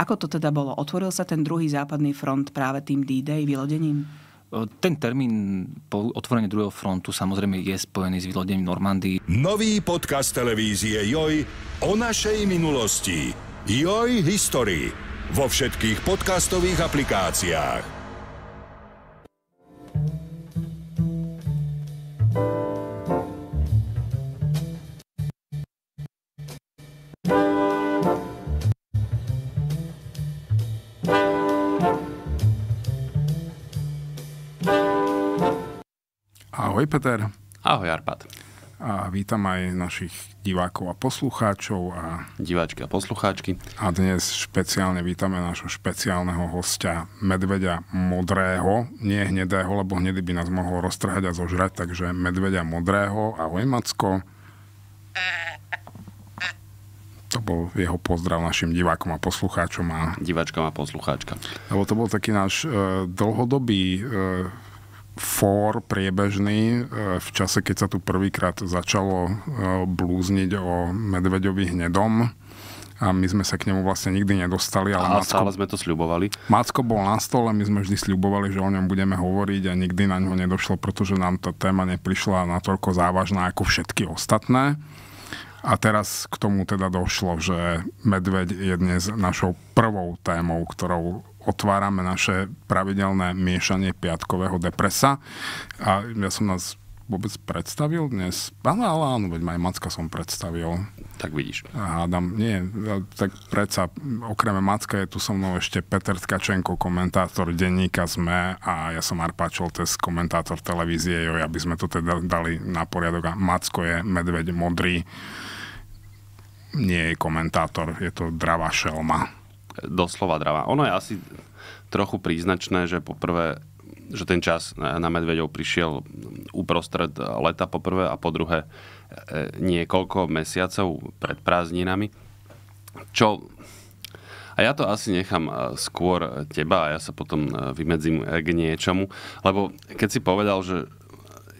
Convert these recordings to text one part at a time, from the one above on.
Ako to teda bolo? Otvoril sa ten druhý západný front práve tým D-Day vylodením? E, ten termín po otvorení druhého frontu samozrejme je spojený s vylodením Normandii. Nový podcast televízie Joj o našej minulosti. Joj History. vo všetkých podcastových aplikáciách. Ahoj Peter. Ahoj Arpad. A vítam aj našich divákov a poslucháčov. A... Diváčky a poslucháčky. A dnes špeciálne vítame nášho špeciálneho hostia, medveďa modrého, nie hnedého, lebo hnedý by nás mohol roztrhať a zožrať, takže medveďa modrého. Ahoj Macko. To bol jeho pozdrav našim divákom a poslucháčom. A... Diváčkom a poslucháčka. Lebo to bol taký náš e, dlhodobý e, fór priebežný e, v čase, keď sa tu prvýkrát začalo e, blúzniť o medveďovi hnedom a my sme sa k nemu vlastne nikdy nedostali. Ale a Macko, stále sme to sľubovali. Macko bol na stole, my sme vždy sľubovali, že o ňom budeme hovoriť a nikdy na ňo nedošlo, pretože nám tá téma neprišla natoľko závažná ako všetky ostatné. A teraz k tomu teda došlo, že medveď je dnes našou prvou témou, ktorou otvárame naše pravidelné miešanie piatkového depresa. A ja som nás vôbec predstavil dnes? Áno, ale áno, veď aj Macka som predstavil. Tak vidíš. Hádam, nie, tak predsa, okrem Macka je tu so mnou ešte Peter Tkačenko, komentátor denníka SME a ja som to je komentátor televízie jo, aby sme to teda dali na poriadok a Macko je medveď modrý, nie je komentátor, je to dravá šelma doslova drava. Ono je asi trochu príznačné, že poprvé že ten čas na medveďov prišiel uprostred leta poprvé a po druhé e, niekoľko mesiacov pred prázdninami. Čo... A ja to asi nechám e, skôr teba a ja sa potom e, vymedzím k niečomu. Lebo keď si povedal, že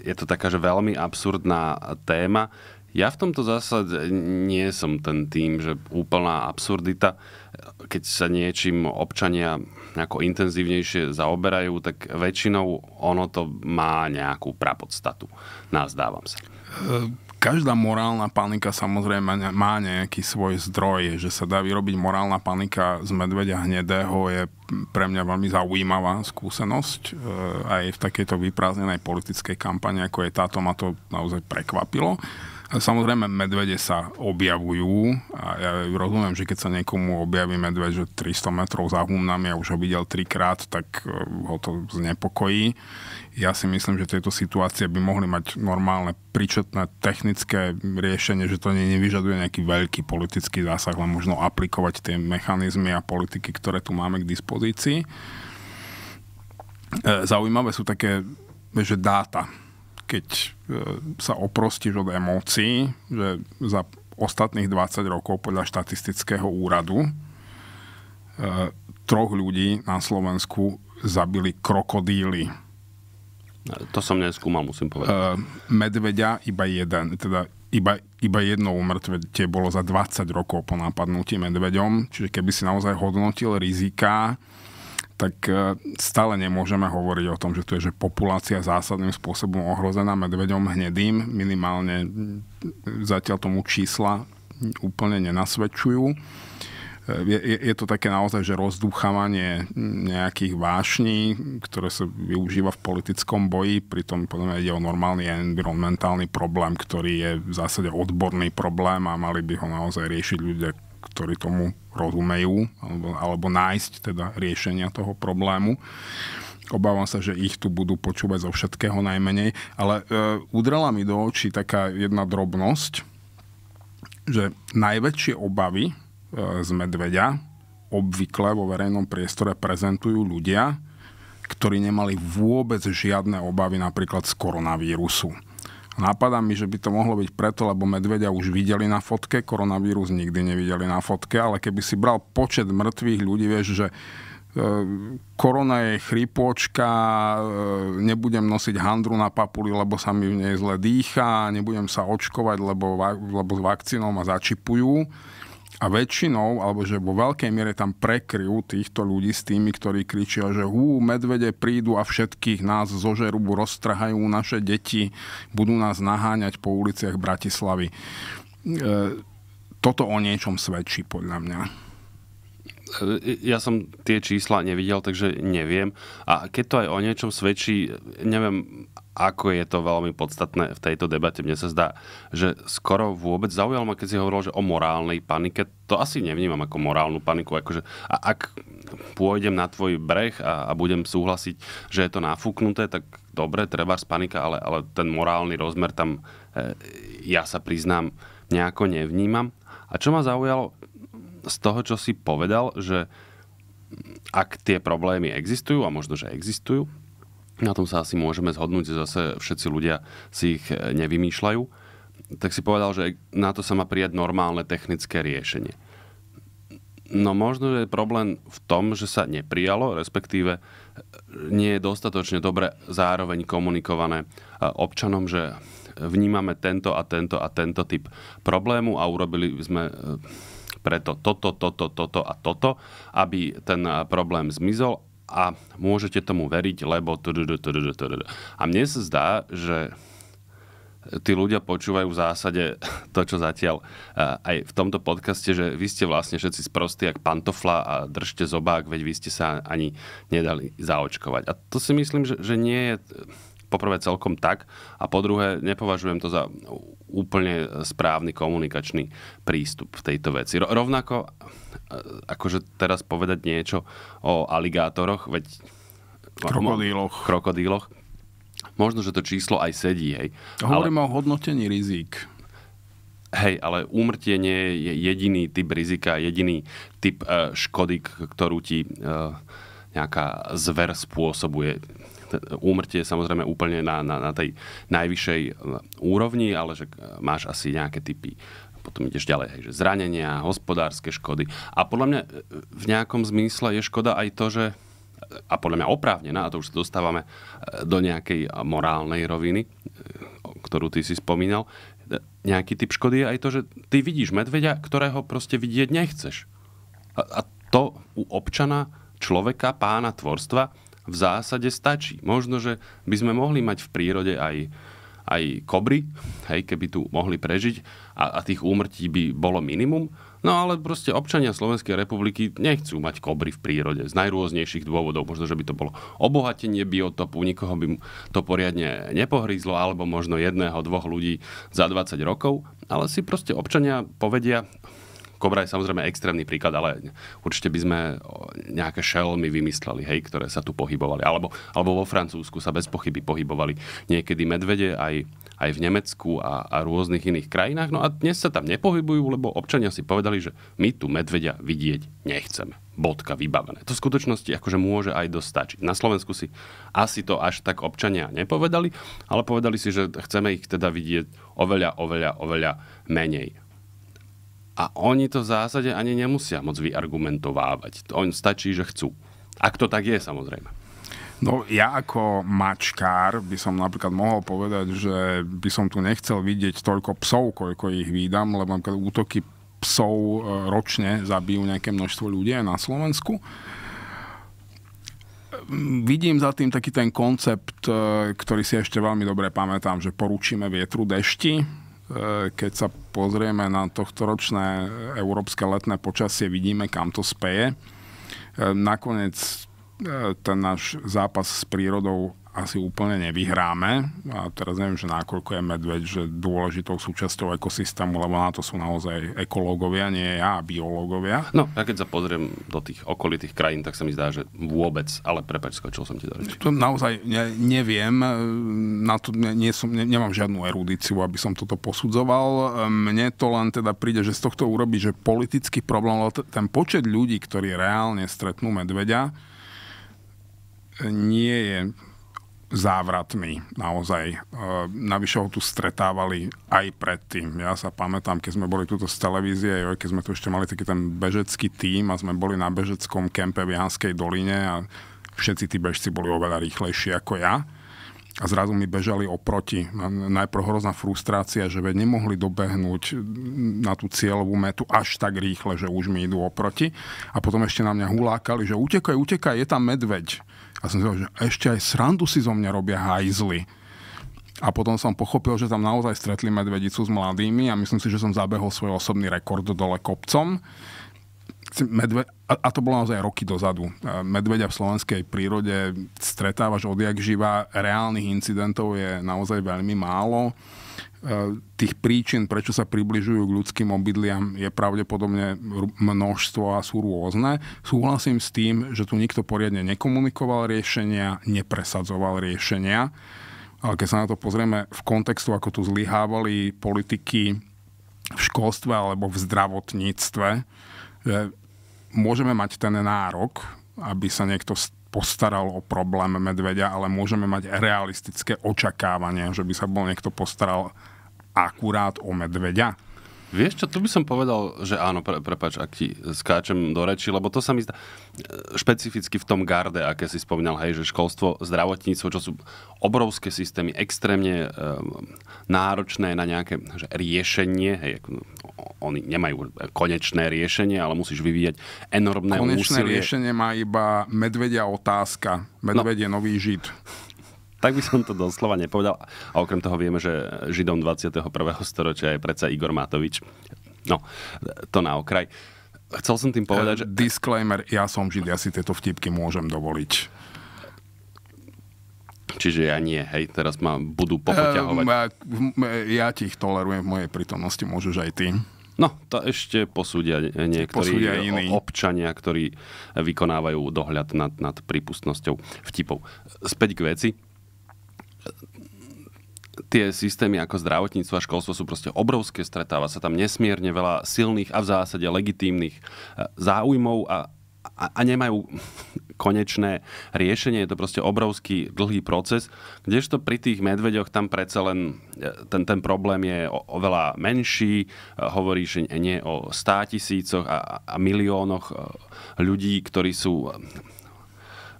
je to taká, že veľmi absurdná téma, ja v tomto zásade nie som ten tým, že úplná absurdita, keď sa niečím občania nejako intenzívnejšie zaoberajú, tak väčšinou ono to má nejakú prapodstatu. Nazdávam sa. E, každá morálna panika samozrejme má nejaký svoj zdroj. Že sa dá vyrobiť morálna panika z medvedia hnedého je pre mňa veľmi zaujímavá skúsenosť. E, aj v takejto vyprázdnenej politickej kampani, ako je táto, ma to naozaj prekvapilo. Samozrejme, medvede sa objavujú a ja rozumiem, že keď sa niekomu objaví medveď, že 300 metrov za humnami a už ho videl trikrát, tak e, ho to znepokojí. Ja si myslím, že tieto situácie by mohli mať normálne príčetné technické riešenie, že to nevyžaduje nejaký veľký politický zásah, len možno aplikovať tie mechanizmy a politiky, ktoré tu máme k dispozícii. E, zaujímavé sú také že dáta keď e, sa oprostíš od emócií, že za ostatných 20 rokov podľa štatistického úradu e, troch ľudí na Slovensku zabili krokodíly. No, to som neskúmal, musím povedať. E, medveďa iba jeden, teda iba, iba jedno umrtvetie bolo za 20 rokov po nápadnutí medveďom. Čiže keby si naozaj hodnotil rizika, tak e, stále nemôžeme hovoriť o tom, že tu je že populácia zásadným spôsobom ohrozená medveďom hnedým. Minimálne zatiaľ tomu čísla úplne nenasvedčujú. E, je, je, je to také naozaj, že rozdúchavanie nejakých vášní, ktoré sa využíva v politickom boji, pritom podľa mňa ide o normálny environmentálny problém, ktorý je v zásade odborný problém a mali by ho naozaj riešiť ľudia, ktorí tomu rozumejú, alebo, alebo nájsť teda riešenia toho problému. Obávam sa, že ich tu budú počúvať zo všetkého najmenej, ale e, udrela mi do očí taká jedna drobnosť, že najväčšie obavy e, z medveďa obvykle vo verejnom priestore prezentujú ľudia, ktorí nemali vôbec žiadne obavy napríklad z koronavírusu Napadá mi, že by to mohlo byť preto, lebo medveďa už videli na fotke, koronavírus nikdy nevideli na fotke, ale keby si bral počet mŕtvych ľudí, vieš, že e, korona je chrypočka, e, nebudem nosiť handru na papuli, lebo sa mi v nej zle dýcha, nebudem sa očkovať, lebo, lebo s vakcínou ma začipujú a väčšinou, alebo že vo veľkej miere tam prekryjú týchto ľudí s tými, ktorí kričia, že hú, medvede prídu a všetkých nás zožerú, roztrhajú naše deti, budú nás naháňať po uliciach Bratislavy. E, toto o niečom svedčí, podľa mňa. E, ja som tie čísla nevidel, takže neviem. A keď to aj o niečom svedčí, neviem, ako je to veľmi podstatné v tejto debate. Mne sa zdá, že skoro vôbec zaujal ma, keď si hovoril, že o morálnej panike. To asi nevnímam ako morálnu paniku. Akože, a ak pôjdem na tvoj breh a, a budem súhlasiť, že je to nafúknuté, tak dobre, treba z panika, ale, ale ten morálny rozmer tam e, ja sa priznám nejako nevnímam. A čo ma zaujalo z toho, čo si povedal, že ak tie problémy existujú, a možno, že existujú, na tom sa asi môžeme zhodnúť, že zase všetci ľudia si ich e, nevymýšľajú, tak si povedal, že na to sa má prijať normálne technické riešenie. No možno že je problém v tom, že sa neprijalo, respektíve e, nie je dostatočne dobre zároveň komunikované e, občanom, že vnímame tento a tento a tento typ problému a urobili sme preto toto, toto, toto a toto, aby ten problém zmizol a môžete tomu veriť, lebo... A mne sa zdá, že tí ľudia počúvajú v zásade to, čo zatiaľ e, aj v tomto podcaste, že vy ste vlastne všetci sprostí ak pantofla a držte zobák, veď vy ste sa ani nedali zaočkovať. A to si myslím, že, že nie je e, poprvé celkom tak a po druhé nepovažujem to za úplne správny komunikačný prístup v tejto veci. Rovnako, e, akože teraz povedať niečo o aligátoroch, veď... Krokodíloch. Krokodíloch. Možno, že to číslo aj sedí, hej. Hovorím ale... o hodnotení rizík. Hej, ale úmrtie nie je jediný typ rizika, jediný typ e, škody, ktorú ti e, nejaká zver spôsobuje úmrtie samozrejme úplne na, na, na tej najvyššej eh, úrovni, ale že eh, máš asi nejaké typy potom ideš ďalej, hej, že zranenia, hospodárske škody. A podľa mňa eh, v nejakom zmysle je škoda aj to, že a podľa mňa oprávnená, no, a to už sa dostávame do nejakej morálnej roviny, ktorú ty si spomínal, nejaký typ škody je aj to, že ty vidíš medveďa, ktorého proste vidieť nechceš. A, a to u občana, človeka, pána tvorstva v zásade stačí. Možno, že by sme mohli mať v prírode aj, aj kobry, hej, keby tu mohli prežiť a, a tých úmrtí by bolo minimum. No ale proste občania Slovenskej republiky nechcú mať kobry v prírode z najrôznejších dôvodov. Možno, že by to bolo obohatenie biotopu, nikoho by to poriadne nepohrízlo, alebo možno jedného, dvoch ľudí za 20 rokov. Ale si proste občania povedia, Kobra je samozrejme extrémny príklad, ale určite by sme nejaké šelmy vymysleli, hej, ktoré sa tu pohybovali. Alebo, alebo vo Francúzsku sa bez pochyby pohybovali niekedy medvede aj, aj v Nemecku a, a rôznych iných krajinách. No a dnes sa tam nepohybujú, lebo občania si povedali, že my tu medvedia vidieť nechceme. Bodka vybavené. To v skutočnosti akože môže aj dostačiť. Na Slovensku si asi to až tak občania nepovedali, ale povedali si, že chceme ich teda vidieť oveľa, oveľa, oveľa menej a oni to v zásade ani nemusia moc vyargumentovávať. On stačí, že chcú. Ak to tak je, samozrejme. No ja ako mačkár by som napríklad mohol povedať, že by som tu nechcel vidieť toľko psov, koľko ich vydám, lebo napríklad útoky psov e, ročne zabijú nejaké množstvo ľudí na Slovensku. Vidím za tým taký ten koncept, e, ktorý si ešte veľmi dobre pamätám, že poručíme vietru dešti, E, keď sa pozrieme na ročné európske letné počasie, vidíme, kam to speje. E, nakoniec e, ten náš zápas s prírodou asi úplne nevyhráme. A teraz neviem, že nakoľko je medveď, že dôležitou súčasťou ekosystému, lebo na to sú naozaj ekológovia, nie ja, a biológovia. No, ja keď sa pozriem do tých okolitých krajín, tak sa mi zdá, že vôbec, ale prepač, skočil som ti do reči. To naozaj ne, neviem, na to ne, nie som, ne, nemám žiadnu erudíciu, aby som toto posudzoval. Mne to len teda príde, že z tohto urobí, že politický problém, ale ten počet ľudí, ktorí reálne stretnú medveďa, nie je závratný naozaj. E, navyše ho tu stretávali aj predtým. Ja sa pamätám, keď sme boli tuto z televízie, joj, keď sme tu ešte mali taký ten bežecký tím a sme boli na bežeckom kempe v Janskej doline a všetci tí bežci boli oveľa rýchlejší ako ja. A zrazu mi bežali oproti. Najprv hrozná frustrácia, že veď nemohli dobehnúť na tú cieľovú metu až tak rýchle, že už mi idú oproti. A potom ešte na mňa hulákali, že utekaj, utekaj, je tam medveď. A som zvedal, že ešte aj srandu si zo mňa robia hajzly. A potom som pochopil, že tam naozaj stretli medvedicu s mladými a myslím si, že som zabehol svoj osobný rekord dole kopcom. Medve- a, a to bolo naozaj roky dozadu. E, Medveďa v slovenskej prírode stretávaš odjak živa, reálnych incidentov je naozaj veľmi málo. Eh, tých príčin, prečo sa približujú k ľudským obydliam, je pravdepodobne množstvo a sú rôzne. Súhlasím s tým, že tu nikto poriadne nekomunikoval riešenia, nepresadzoval riešenia. Ale keď sa na to pozrieme v kontextu, ako tu zlyhávali politiky v školstve alebo v zdravotníctve, že môžeme mať ten nárok, aby sa niekto postaral o problém medveďa, ale môžeme mať realistické očakávania, že by sa bol niekto postaral akurát o medveďa? Vieš čo, tu by som povedal, že áno, pre, prepač, ak ti skáčem do reči, lebo to sa mi zdá e, špecificky v tom garde, aké si spomínal, hej, že školstvo, zdravotníctvo, čo sú obrovské systémy, extrémne e, náročné na nejaké že riešenie, hej, oni nemajú konečné riešenie, ale musíš vyvíjať enormné konečné úsilie. Konečné riešenie má iba medvedia otázka, medvedie no. nový žid tak by som to doslova nepovedal. A okrem toho vieme, že Židom 21. storočia je predsa Igor Matovič. No, to na okraj. Chcel som tým povedať, že... Disclaimer, ja som Žid, ja si tieto vtipky môžem dovoliť. Čiže ja nie, hej, teraz ma budú popoťahovať. Ehm, ja ti ich tolerujem v mojej prítomnosti, môžeš aj ty. No, to ešte posúdia niektorí posúdia iní. občania, ktorí vykonávajú dohľad nad, nad prípustnosťou vtipov. Späť k veci tie systémy ako zdravotníctvo a školstvo sú proste obrovské, stretáva sa tam nesmierne veľa silných a v zásade legitímnych eh, záujmov a, a, a nemajú konečné riešenie. Je to proste obrovský dlhý proces, kdežto pri tých medveďoch tam predsa len eh, ten, ten problém je o, oveľa menší. Eh, Hovoríš nie o stá tisícoch a, a miliónoch ľudí, ktorí sú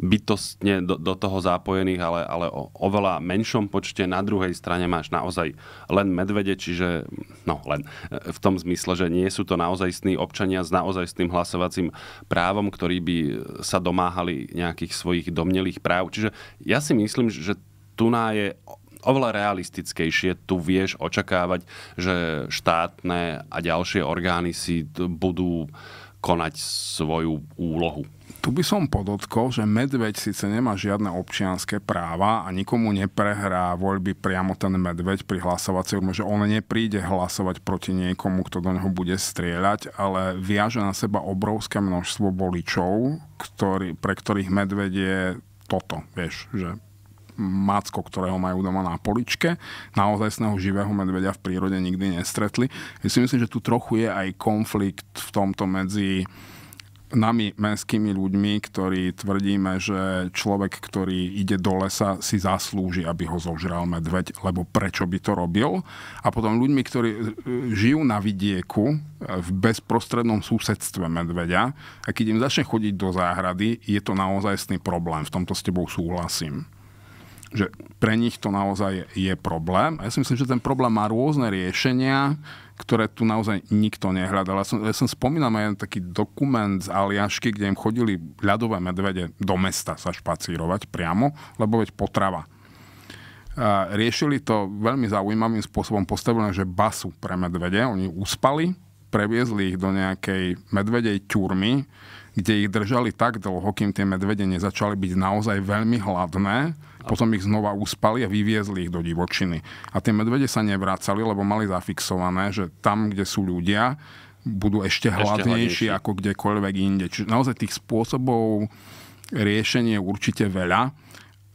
bytostne do, do toho zápojených, ale, ale o oveľa menšom počte. Na druhej strane máš naozaj len medvede, čiže no len v tom zmysle, že nie sú to naozajstní občania s naozajstným hlasovacím právom, ktorí by sa domáhali nejakých svojich domnelých práv. Čiže ja si myslím, že tu je oveľa realistickejšie. Tu vieš očakávať, že štátne a ďalšie orgány si budú konať svoju úlohu. Tu by som podotkol, že medveď síce nemá žiadne občianské práva a nikomu neprehrá voľby priamo ten medveď pri hlasovacej urme, že on nepríde hlasovať proti niekomu, kto do neho bude strieľať, ale viaže na seba obrovské množstvo voličov, ktorý, pre ktorých medveď je toto, vieš, že macko, ktorého majú doma na poličke. naozaj Naozajstného živého medveďa v prírode nikdy nestretli. Ja si myslím, že tu trochu je aj konflikt v tomto medzi nami, mestskými ľuďmi, ktorí tvrdíme, že človek, ktorý ide do lesa, si zaslúži, aby ho zožral medveď, lebo prečo by to robil? A potom ľuďmi, ktorí e, žijú na vidieku, e, v bezprostrednom susedstve medveďa a keď im začne chodiť do záhrady, je to naozajstný problém. V tomto s tebou súhlasím že pre nich to naozaj je problém. A ja si myslím, že ten problém má rôzne riešenia ktoré tu naozaj nikto nehľadal. Ja som, ja som spomínal aj taký dokument z Aliašky, kde im chodili ľadové medvede do mesta sa špacírovať priamo, lebo veď potrava. A riešili to veľmi zaujímavým spôsobom postavené, že basu pre medvede. Oni uspali, previezli ich do nejakej medvedej ťurmy, kde ich držali tak dlho, kým tie medvede nezačali byť naozaj veľmi hladné, potom ich znova uspali a vyviezli ich do divočiny. A tie medvede sa nevracali, lebo mali zafixované, že tam, kde sú ľudia, budú ešte hladnejší ako kdekoľvek inde. Čiže naozaj tých spôsobov riešenie je určite veľa.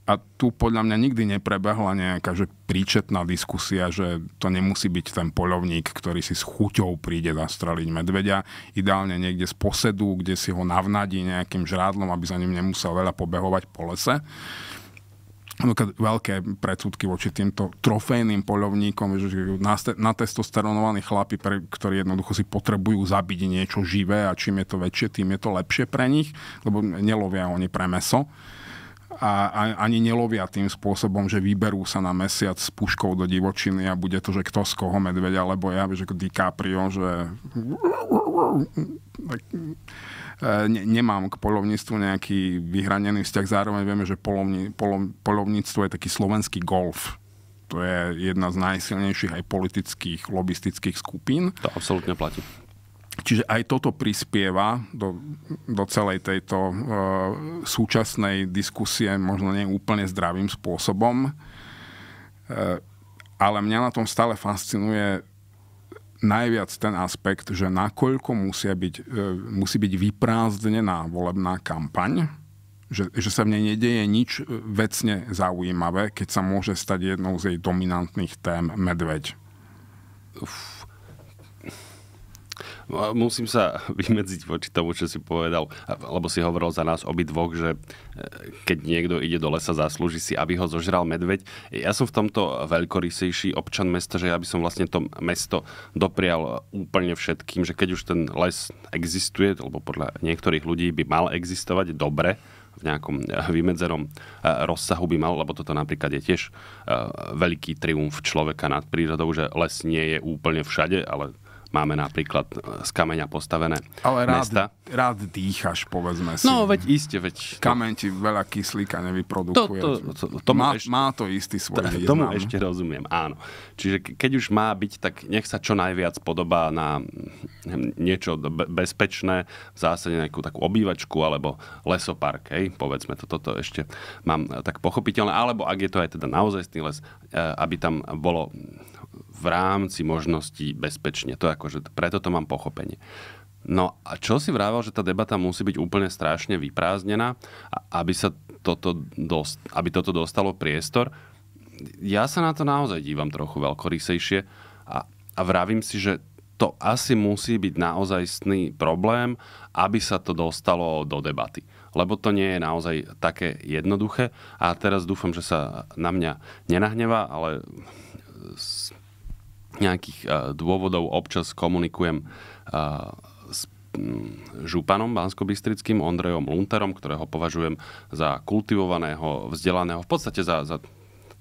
A tu podľa mňa nikdy neprebehla nejaká že príčetná diskusia, že to nemusí byť ten polovník, ktorý si s chuťou príde zastraliť medveďa, ideálne niekde z posedu, kde si ho navnadí nejakým žrádlom, aby za ním nemusel veľa pobehovať po lese veľké predsudky voči týmto trofejným poľovníkom, že na testosteronovaní chlapi, ktorí jednoducho si potrebujú zabiť niečo živé a čím je to väčšie, tým je to lepšie pre nich, lebo nelovia oni pre meso a ani nelovia tým spôsobom, že vyberú sa na mesiac s puškou do divočiny a bude to, že kto z koho medveď, alebo ja, že DiCaprio, že E, ne, nemám k polovníctvu nejaký vyhranený vzťah. Zároveň vieme, že polovni, polov, polovníctvo je taký slovenský golf. To je jedna z najsilnejších aj politických, lobistických skupín. To absolútne platí. Čiže aj toto prispieva do, do celej tejto e, súčasnej diskusie možno nie úplne zdravým spôsobom. E, ale mňa na tom stále fascinuje najviac ten aspekt, že nakoľko musia byť, e, musí byť vyprázdnená volebná kampaň, že, že sa v nej nedieje nič e, vecne zaujímavé, keď sa môže stať jednou z jej dominantných tém medveď. V Musím sa vymedziť voči tomu, čo si povedal, lebo si hovoril za nás obi dvoch, že e, keď niekto ide do lesa, zaslúži si, aby ho zožral medveď. Ja som v tomto veľkorysejší občan mesta, že ja by som vlastne to mesto doprial úplne všetkým, že keď už ten les existuje, lebo podľa niektorých ľudí by mal existovať dobre, v nejakom e, vymedzenom e, rozsahu by mal, lebo toto napríklad je tiež veľký triumf človeka nad prírodou, že les nie je úplne všade, ale Máme napríklad e, z kameňa postavené Ale rád, mesta. rád dýchaš, povedzme si. No, veď iste, veď... Kameň ti veľa kyslíka nevyprodukuje. To, to, to, to, má, ešte, má to istý svoj význam. Tomu ešte rozumiem, áno. Čiže keď už má byť, tak nech sa čo najviac podobá na hm, niečo bezpečné, v zásade nejakú takú obývačku alebo lesopark, hej, povedzme to, toto ešte mám e, tak pochopiteľné, alebo ak je to aj teda naozaj les, e, aby tam bolo v rámci možností bezpečne. To akože, preto to mám pochopenie. No a čo si vravel, že tá debata musí byť úplne strašne vyprázdnená, aby, sa toto, dost, aby toto dostalo priestor? Ja sa na to naozaj dívam trochu veľkorysejšie a, a vravím si, že to asi musí byť naozajstný problém, aby sa to dostalo do debaty. Lebo to nie je naozaj také jednoduché. A teraz dúfam, že sa na mňa nenahnevá, ale nejakých eh, dôvodov občas komunikujem eh, s mm, županom Bansko-Bystrickým, Ondrejom Lunterom, ktorého považujem za kultivovaného, vzdelaného, v podstate za, za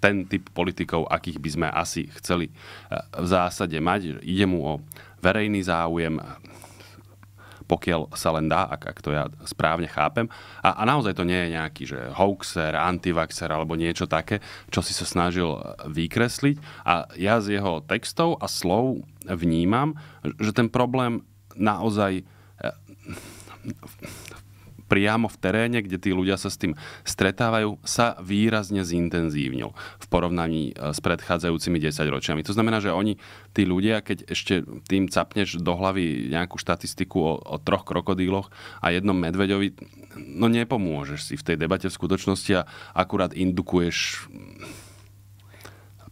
ten typ politikov, akých by sme asi chceli eh, v zásade mať. Ide mu o verejný záujem, pokiaľ sa len dá, ak, ak to ja správne chápem. A, a naozaj to nie je nejaký že hoaxer, antivaxer alebo niečo také, čo si sa snažil e, vykresliť. A ja z jeho textov a slov vnímam, že ten problém naozaj e, priamo v teréne, kde tí ľudia sa s tým stretávajú, sa výrazne zintenzívnil v porovnaní e, s predchádzajúcimi 10 ročiami. To znamená, že oni, tí ľudia, keď ešte tým capneš do hlavy nejakú štatistiku o, o troch krokodíloch a jednom medveďovi, no nepomôžeš si v tej debate v skutočnosti a akurát indukuješ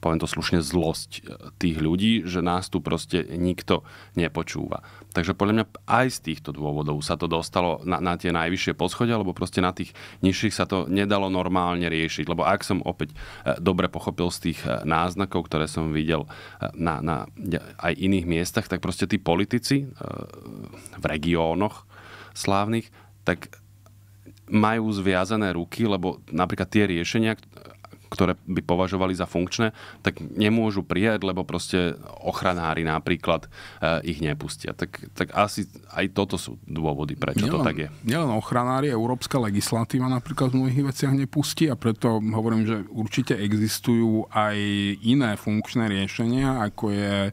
poviem to slušne, zlosť e, tých ľudí, že nás tu proste nikto nepočúva. Takže podľa mňa aj z týchto dôvodov sa to dostalo na, na tie najvyššie poschodia, lebo proste na tých nižších sa to nedalo normálne riešiť. Lebo ak som opäť e, dobre pochopil z tých e, náznakov, ktoré som videl na, na aj iných miestach, tak proste tí politici v regiónoch slávnych, tak majú zviazané ruky, lebo napríklad tie riešenia, ktoré by považovali za funkčné, tak nemôžu prijať, lebo proste ochranári napríklad eh, ich nepustia. Tak, tak asi aj toto sú dôvody, prečo nielen, to tak je. Nielen ochranári, európska legislatíva napríklad v mnohých veciach nepustí a preto hovorím, že určite existujú aj iné funkčné riešenia, ako je eh,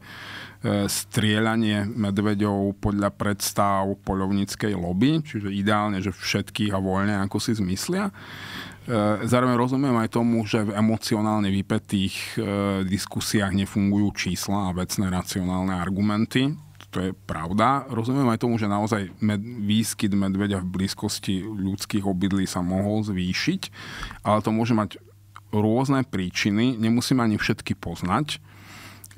strieľanie medveďov podľa predstav polovníckej lobby, čiže ideálne, že všetkých a voľne, ako si zmyslia. E, zároveň rozumiem aj tomu, že v emocionálne vypetých e, diskusiách nefungujú čísla a vecné racionálne argumenty. To je pravda. Rozumiem aj tomu, že naozaj med, výskyt medveďa v blízkosti ľudských obydlí sa mohol zvýšiť, ale to môže mať rôzne príčiny, nemusíme ani všetky poznať.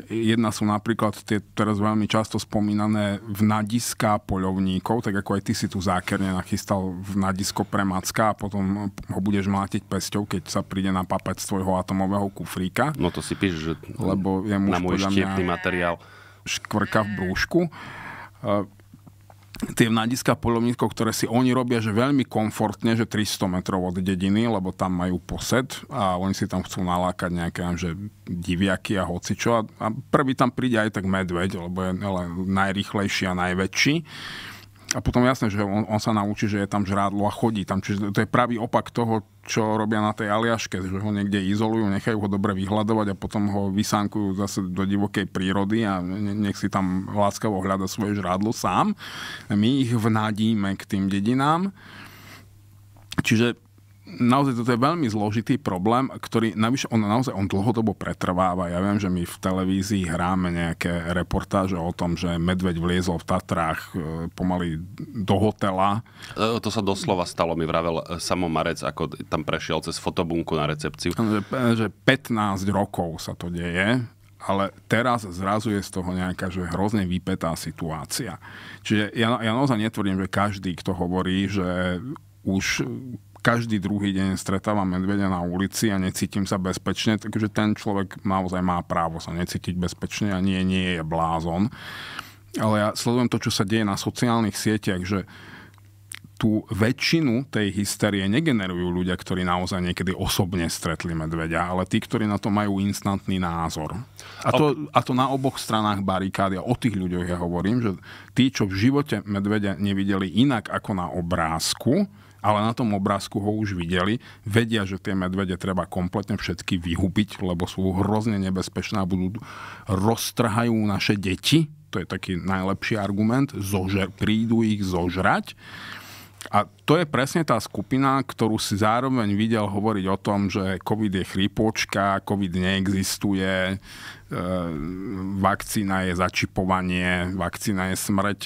Jedna sú napríklad tie teraz veľmi často spomínané v nadiska poľovníkov, tak ako aj ty si tu zákerne nachystal nadisko pre Macka a potom ho budeš mlátiť pesťou, keď sa príde na papec tvojho atomového kufríka. No to si píš, že Lebo je na môj štiepný materiál škvrka v brúšku tie mnadiska polovníkov, ktoré si oni robia, že veľmi komfortne, že 300 metrov od dediny, lebo tam majú posed a oni si tam chcú nalákať nejaké že diviaky a hocičo. A, a prvý tam príde aj tak medveď, lebo je najrychlejší a najväčší a potom jasné, že on, on sa naučí, že je tam žrádlo a chodí tam. Čiže to je pravý opak toho, čo robia na tej aliaške, že ho niekde izolujú, nechajú ho dobre vyhľadovať a potom ho vysánkujú zase do divokej prírody a nech si tam láskavo hľada svoje žrádlo sám. My ich vnadíme k tým dedinám. Čiže naozaj toto je veľmi zložitý problém, ktorý navyše on naozaj on dlhodobo pretrváva. Ja viem, že my v televízii hráme nejaké reportáže o tom, že medveď vliezol v Tatrách e, pomaly do hotela. E, to sa doslova stalo, mi vravel e, samo Marec, ako tam prešiel cez fotobunku na recepciu. Že, že 15 rokov sa to deje ale teraz zrazu je z toho nejaká že hrozne vypetá situácia. Čiže ja, ja naozaj netvrdím, že každý, kto hovorí, že už každý druhý deň stretávam medvedia na ulici a necítim sa bezpečne, takže ten človek naozaj má právo sa necítiť bezpečne a nie, nie je blázon. Ale ja sledujem to, čo sa deje na sociálnych sieťach, že tú väčšinu tej hysterie negenerujú ľudia, ktorí naozaj niekedy osobne stretli medveďa, ale tí, ktorí na to majú instantný názor. A to, a to na oboch stranách barikády. A o tých ľuďoch ja hovorím, že tí, čo v živote medveďa nevideli inak ako na obrázku, ale na tom obrázku ho už videli, vedia, že tie medvede treba kompletne všetky vyhubiť, lebo sú hrozne nebezpečné a budú, roztrhajú naše deti, to je taký najlepší argument, zožer, prídu ich zožrať. A to je presne tá skupina, ktorú si zároveň videl hovoriť o tom, že COVID je chrípočka, COVID neexistuje, e, vakcína je začipovanie, vakcína je smrť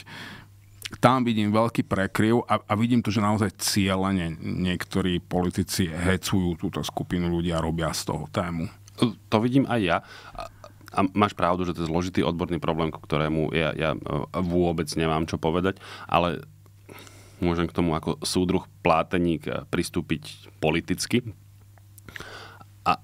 tam vidím veľký prekryv a, a vidím to, že naozaj cieľene niektorí politici hecujú túto skupinu ľudí a robia z toho tému. To vidím aj ja. A máš pravdu, že to je zložitý odborný problém, ku ktorému ja, ja e, vôbec nemám čo povedať, ale môžem k tomu ako súdruh pláteník e, pristúpiť politicky. A,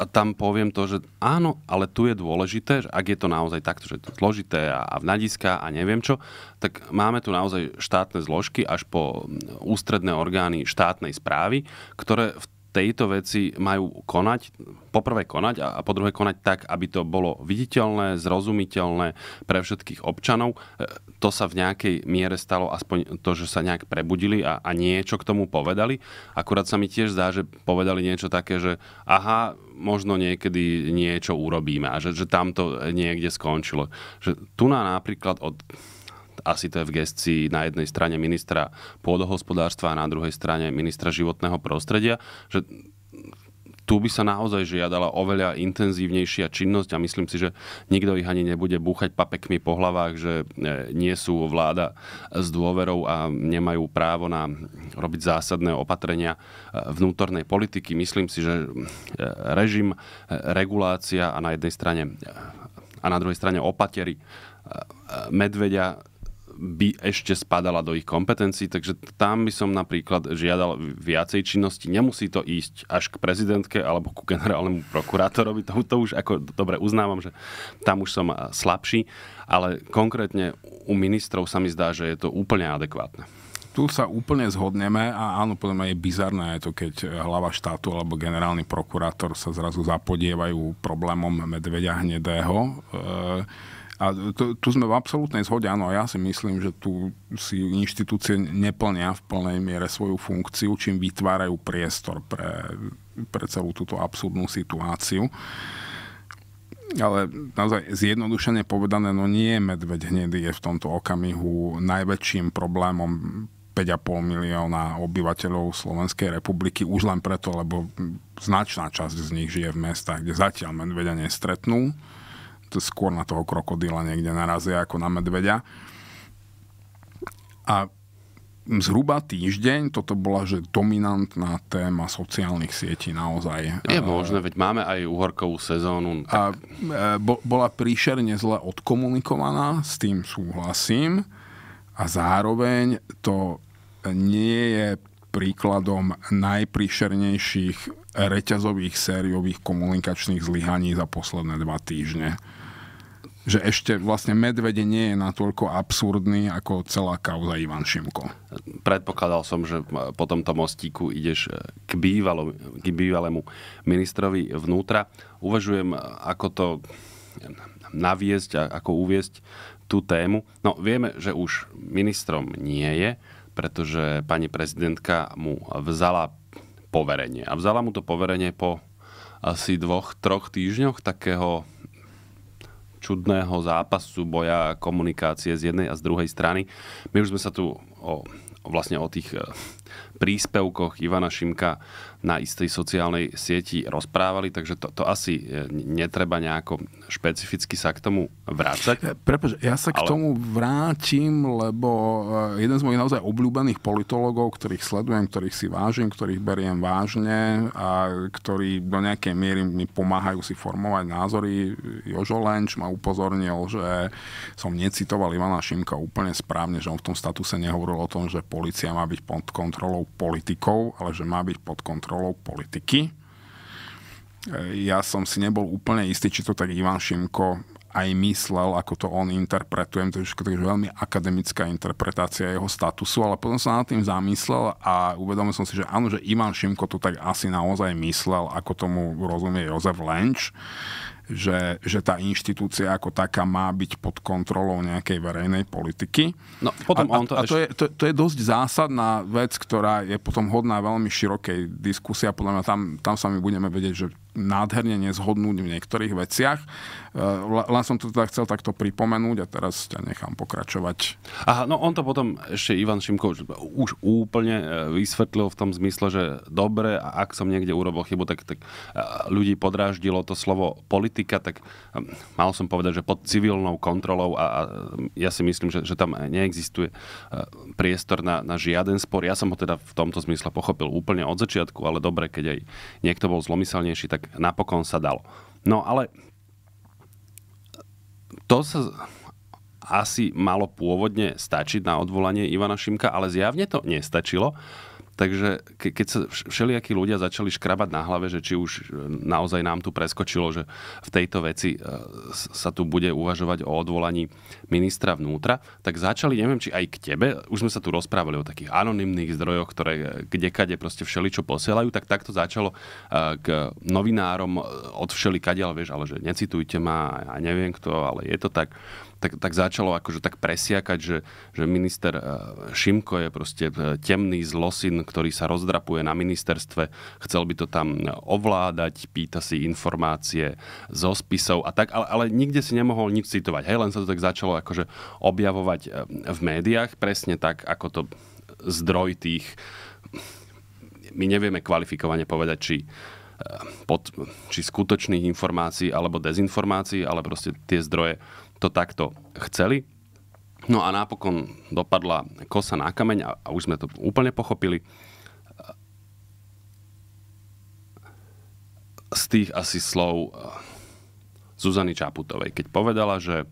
a tam poviem to, že áno, ale tu je dôležité, že ak je to naozaj takto, že je to zložité a, a v nadiska a neviem čo, tak máme tu naozaj štátne zložky až po ústredné orgány štátnej správy, ktoré v tejto veci majú konať, poprvé konať a, a po druhé konať tak, aby to bolo viditeľné, zrozumiteľné pre všetkých občanov. E, to sa v nejakej miere stalo, aspoň to, že sa nejak prebudili a, a niečo k tomu povedali. Akurát sa mi tiež zdá, že povedali niečo také, že aha, možno niekedy niečo urobíme a že, že tam to niekde skončilo. Že tu na napríklad od asi to je v gestii na jednej strane ministra pôdohospodárstva a na druhej strane ministra životného prostredia, že tu by sa naozaj žiadala oveľa intenzívnejšia činnosť a myslím si, že nikto ich ani nebude búchať papekmi po hlavách, že e, nie sú vláda s dôverou a nemajú právo na robiť zásadné opatrenia e, vnútornej politiky. Myslím si, že e, režim, regulácia a na jednej strane a na druhej strane opatery medvedia by ešte spadala do ich kompetencií, takže tam by som napríklad žiadal viacej činnosti. Nemusí to ísť až k prezidentke alebo ku generálnemu prokurátorovi, to, to už ako dobre uznávam, že tam už som slabší, ale konkrétne u ministrov sa mi zdá, že je to úplne adekvátne tu sa úplne zhodneme a áno, podľa mňa je bizarné aj to, keď hlava štátu alebo generálny prokurátor sa zrazu zapodievajú problémom medveďa hnedého. E- a tu, tu sme v absolútnej zhode, áno, ja si myslím, že tu si inštitúcie neplnia v plnej miere svoju funkciu, čím vytvárajú priestor pre, pre celú túto absurdnú situáciu. Ale naozaj zjednodušene povedané, no nie medveď hnedý je v tomto okamihu najväčším problémom 5,5 milióna obyvateľov Slovenskej republiky už len preto, lebo značná časť z nich žije v mestách, kde zatiaľ medveďa nestretnú skôr na toho krokodíla niekde narazia ako na medveďa. A zhruba týždeň toto bola že dominantná téma sociálnych sietí naozaj. Je možné, veď máme aj uhorkovú sezónu. Tak... A e, bo, bola príšerne zle odkomunikovaná, s tým súhlasím. A zároveň to nie je príkladom najpríšernejších reťazových sériových komunikačných zlyhaní za posledné dva týždne že ešte vlastne medvede nie je natoľko absurdný ako celá kauza Ivan Šimko. Predpokladal som, že po tomto mostíku ideš k, bývalom, k bývalému ministrovi vnútra. Uvažujem, ako to naviesť a ako uviesť tú tému. No vieme, že už ministrom nie je, pretože pani prezidentka mu vzala poverenie. A vzala mu to poverenie po asi dvoch, troch týždňoch takého čudného zápasu, boja, komunikácie z jednej a z druhej strany. My už sme sa tu o, vlastne o tých e, príspevkoch Ivana Šimka na istej sociálnej sieti rozprávali, takže to, to asi e, netreba nejako špecificky sa k tomu vrácať. E, Prepože ja sa ale... k tomu vrátim, lebo e, jeden z mojich naozaj obľúbených politologov, ktorých sledujem, ktorých si vážim, ktorých beriem vážne a ktorí do nejakej miery mi pomáhajú si formovať názory, Jožo Lenč ma upozornil, že som necitoval Ivana Šimka úplne správne, že on v tom statuse nehovoril o tom, že policia má byť pod kontrolou politikov, ale že má byť pod kontrolou kontrolou politiky. E, ja som si nebol úplne istý, či to tak Ivan Šimko aj myslel, ako to on interpretuje, to je takže veľmi akademická interpretácia jeho statusu, ale potom som nad tým zamyslel a uvedomil som si, že áno, že Ivan Šimko to tak asi naozaj myslel, ako tomu rozumie Jozef Lenč že, že tá inštitúcia ako taká má byť pod kontrolou nejakej verejnej politiky. No, potom a, on to a, a to, je, to, to je dosť zásadná vec, ktorá je potom hodná veľmi širokej diskusie a podľa mňa tam, tam sa my budeme vedieť, že nádherne nezhodnúť v niektorých veciach. Eh, len som to teda chcel takto pripomenúť a teraz ťa nechám pokračovať. Aha, no on to potom ešte Ivan Šimko už úplne eh, vysvetlil v tom zmysle, že dobre, a ak som niekde urobil chybu, tak, tak eh, ľudí podráždilo to slovo politika, tak mal som povedať, že pod civilnou kontrolou a, a ja si myslím, že, že tam neexistuje priestor na, na žiaden spor. Ja som ho teda v tomto zmysle pochopil úplne od začiatku, ale dobre, keď aj niekto bol zlomyselnejší, tak napokon sa dalo. No ale to sa asi malo pôvodne stačiť na odvolanie Ivana Šimka, ale zjavne to nestačilo. Takže ke, keď sa všelijakí ľudia začali škrabať na hlave, že či už e, naozaj nám tu preskočilo, že v tejto veci e, sa tu bude uvažovať o odvolaní ministra vnútra, tak začali, neviem, či aj k tebe, už sme sa tu rozprávali o takých anonimných zdrojoch, ktoré e, kdekade proste všeličo posielajú, tak takto začalo k novinárom od všeli vieš, ale že necitujte ma, ja neviem kto, ale je to tak tak, tak začalo akože tak presiakať, že, že minister eh, Šimko je proste eh, temný zlosin, ktorý sa rozdrapuje na ministerstve, chcel by to tam eh, ovládať, pýta si informácie zo spisov a tak, ale, ale nikde si nemohol nič citovať. Hej, len sa to tak začalo akože objavovať v médiách, presne tak, ako to zdroj tých my nevieme kvalifikovane povedať, či pod, či skutočných informácií alebo dezinformácií, ale proste tie zdroje to takto chceli. No a napokon dopadla kosa na kameň a, a už sme to úplne pochopili. Z tých asi slov eh, Zuzany Čaputovej, keď povedala, že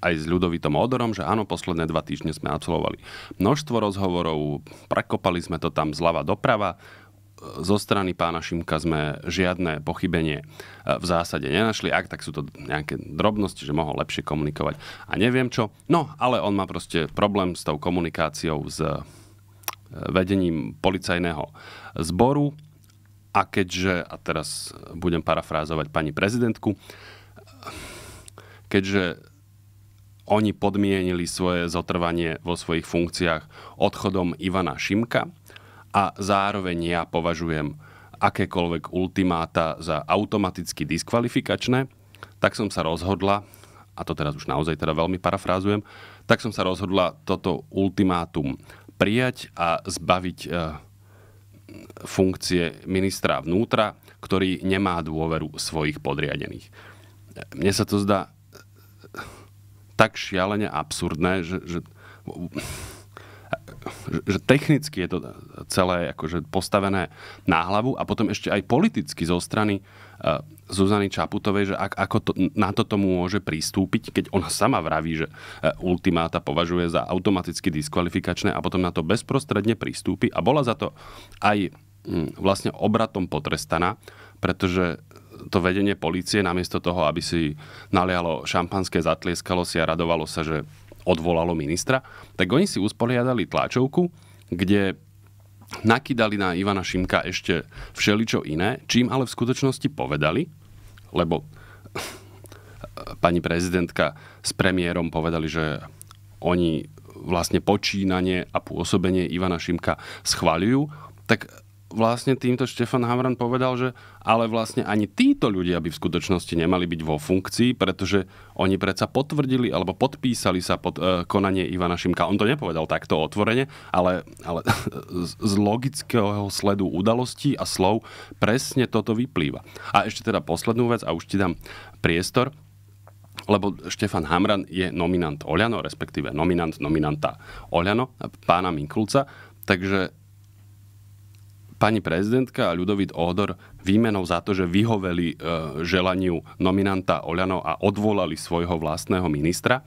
aj s ľudovitom odorom, že áno, posledné dva týždne sme absolvovali množstvo rozhovorov, prekopali sme to tam zľava doprava, zo strany pána Šimka sme žiadne pochybenie e, v zásade nenašli. Ak tak sú to nejaké drobnosti, že mohol lepšie komunikovať a neviem čo. No, ale on má proste problém s tou komunikáciou s e, vedením policajného zboru a keďže, a teraz budem parafrázovať pani prezidentku, keďže oni podmienili svoje zotrvanie vo svojich funkciách odchodom Ivana Šimka, a zároveň ja považujem akékoľvek ultimáta za automaticky diskvalifikačné, tak som sa rozhodla, a to teraz už naozaj teda veľmi parafrázujem, tak som sa rozhodla toto ultimátum prijať a zbaviť e, funkcie ministra vnútra, ktorý nemá dôveru svojich podriadených. Mne sa to zdá tak šialene absurdné, že, že že technicky je to celé akože postavené na hlavu a potom ešte aj politicky zo strany uh, Zuzany Čaputovej, že ak, ako to, na toto môže pristúpiť, keď ona sama vraví, že uh, ultimáta považuje za automaticky diskvalifikačné a potom na to bezprostredne pristúpi a bola za to aj um, vlastne obratom potrestaná, pretože to vedenie policie namiesto toho, aby si nalialo šampanské, zatlieskalo si a radovalo sa, že odvolalo ministra, tak oni si usporiadali tlačovku, kde nakydali na Ivana Šimka ešte všeličo iné, čím ale v skutočnosti povedali, lebo pani prezidentka s premiérom povedali, že oni vlastne počínanie a pôsobenie Ivana Šimka schváľujú, tak vlastne týmto Štefan Hamran povedal, že ale vlastne ani títo ľudia by v skutočnosti nemali byť vo funkcii, pretože oni predsa potvrdili alebo podpísali sa pod e, konanie Ivana Šimka. On to nepovedal takto otvorene, ale, ale z logického sledu udalostí a slov presne toto vyplýva. A ešte teda poslednú vec a už ti dám priestor lebo Štefan Hamran je nominant Oľano, respektíve nominant nominanta Oľano, pána Minkulca, takže pani prezidentka a ľudovit Ódor výmenou za to, že vyhoveli e, želaniu nominanta oľano a odvolali svojho vlastného ministra,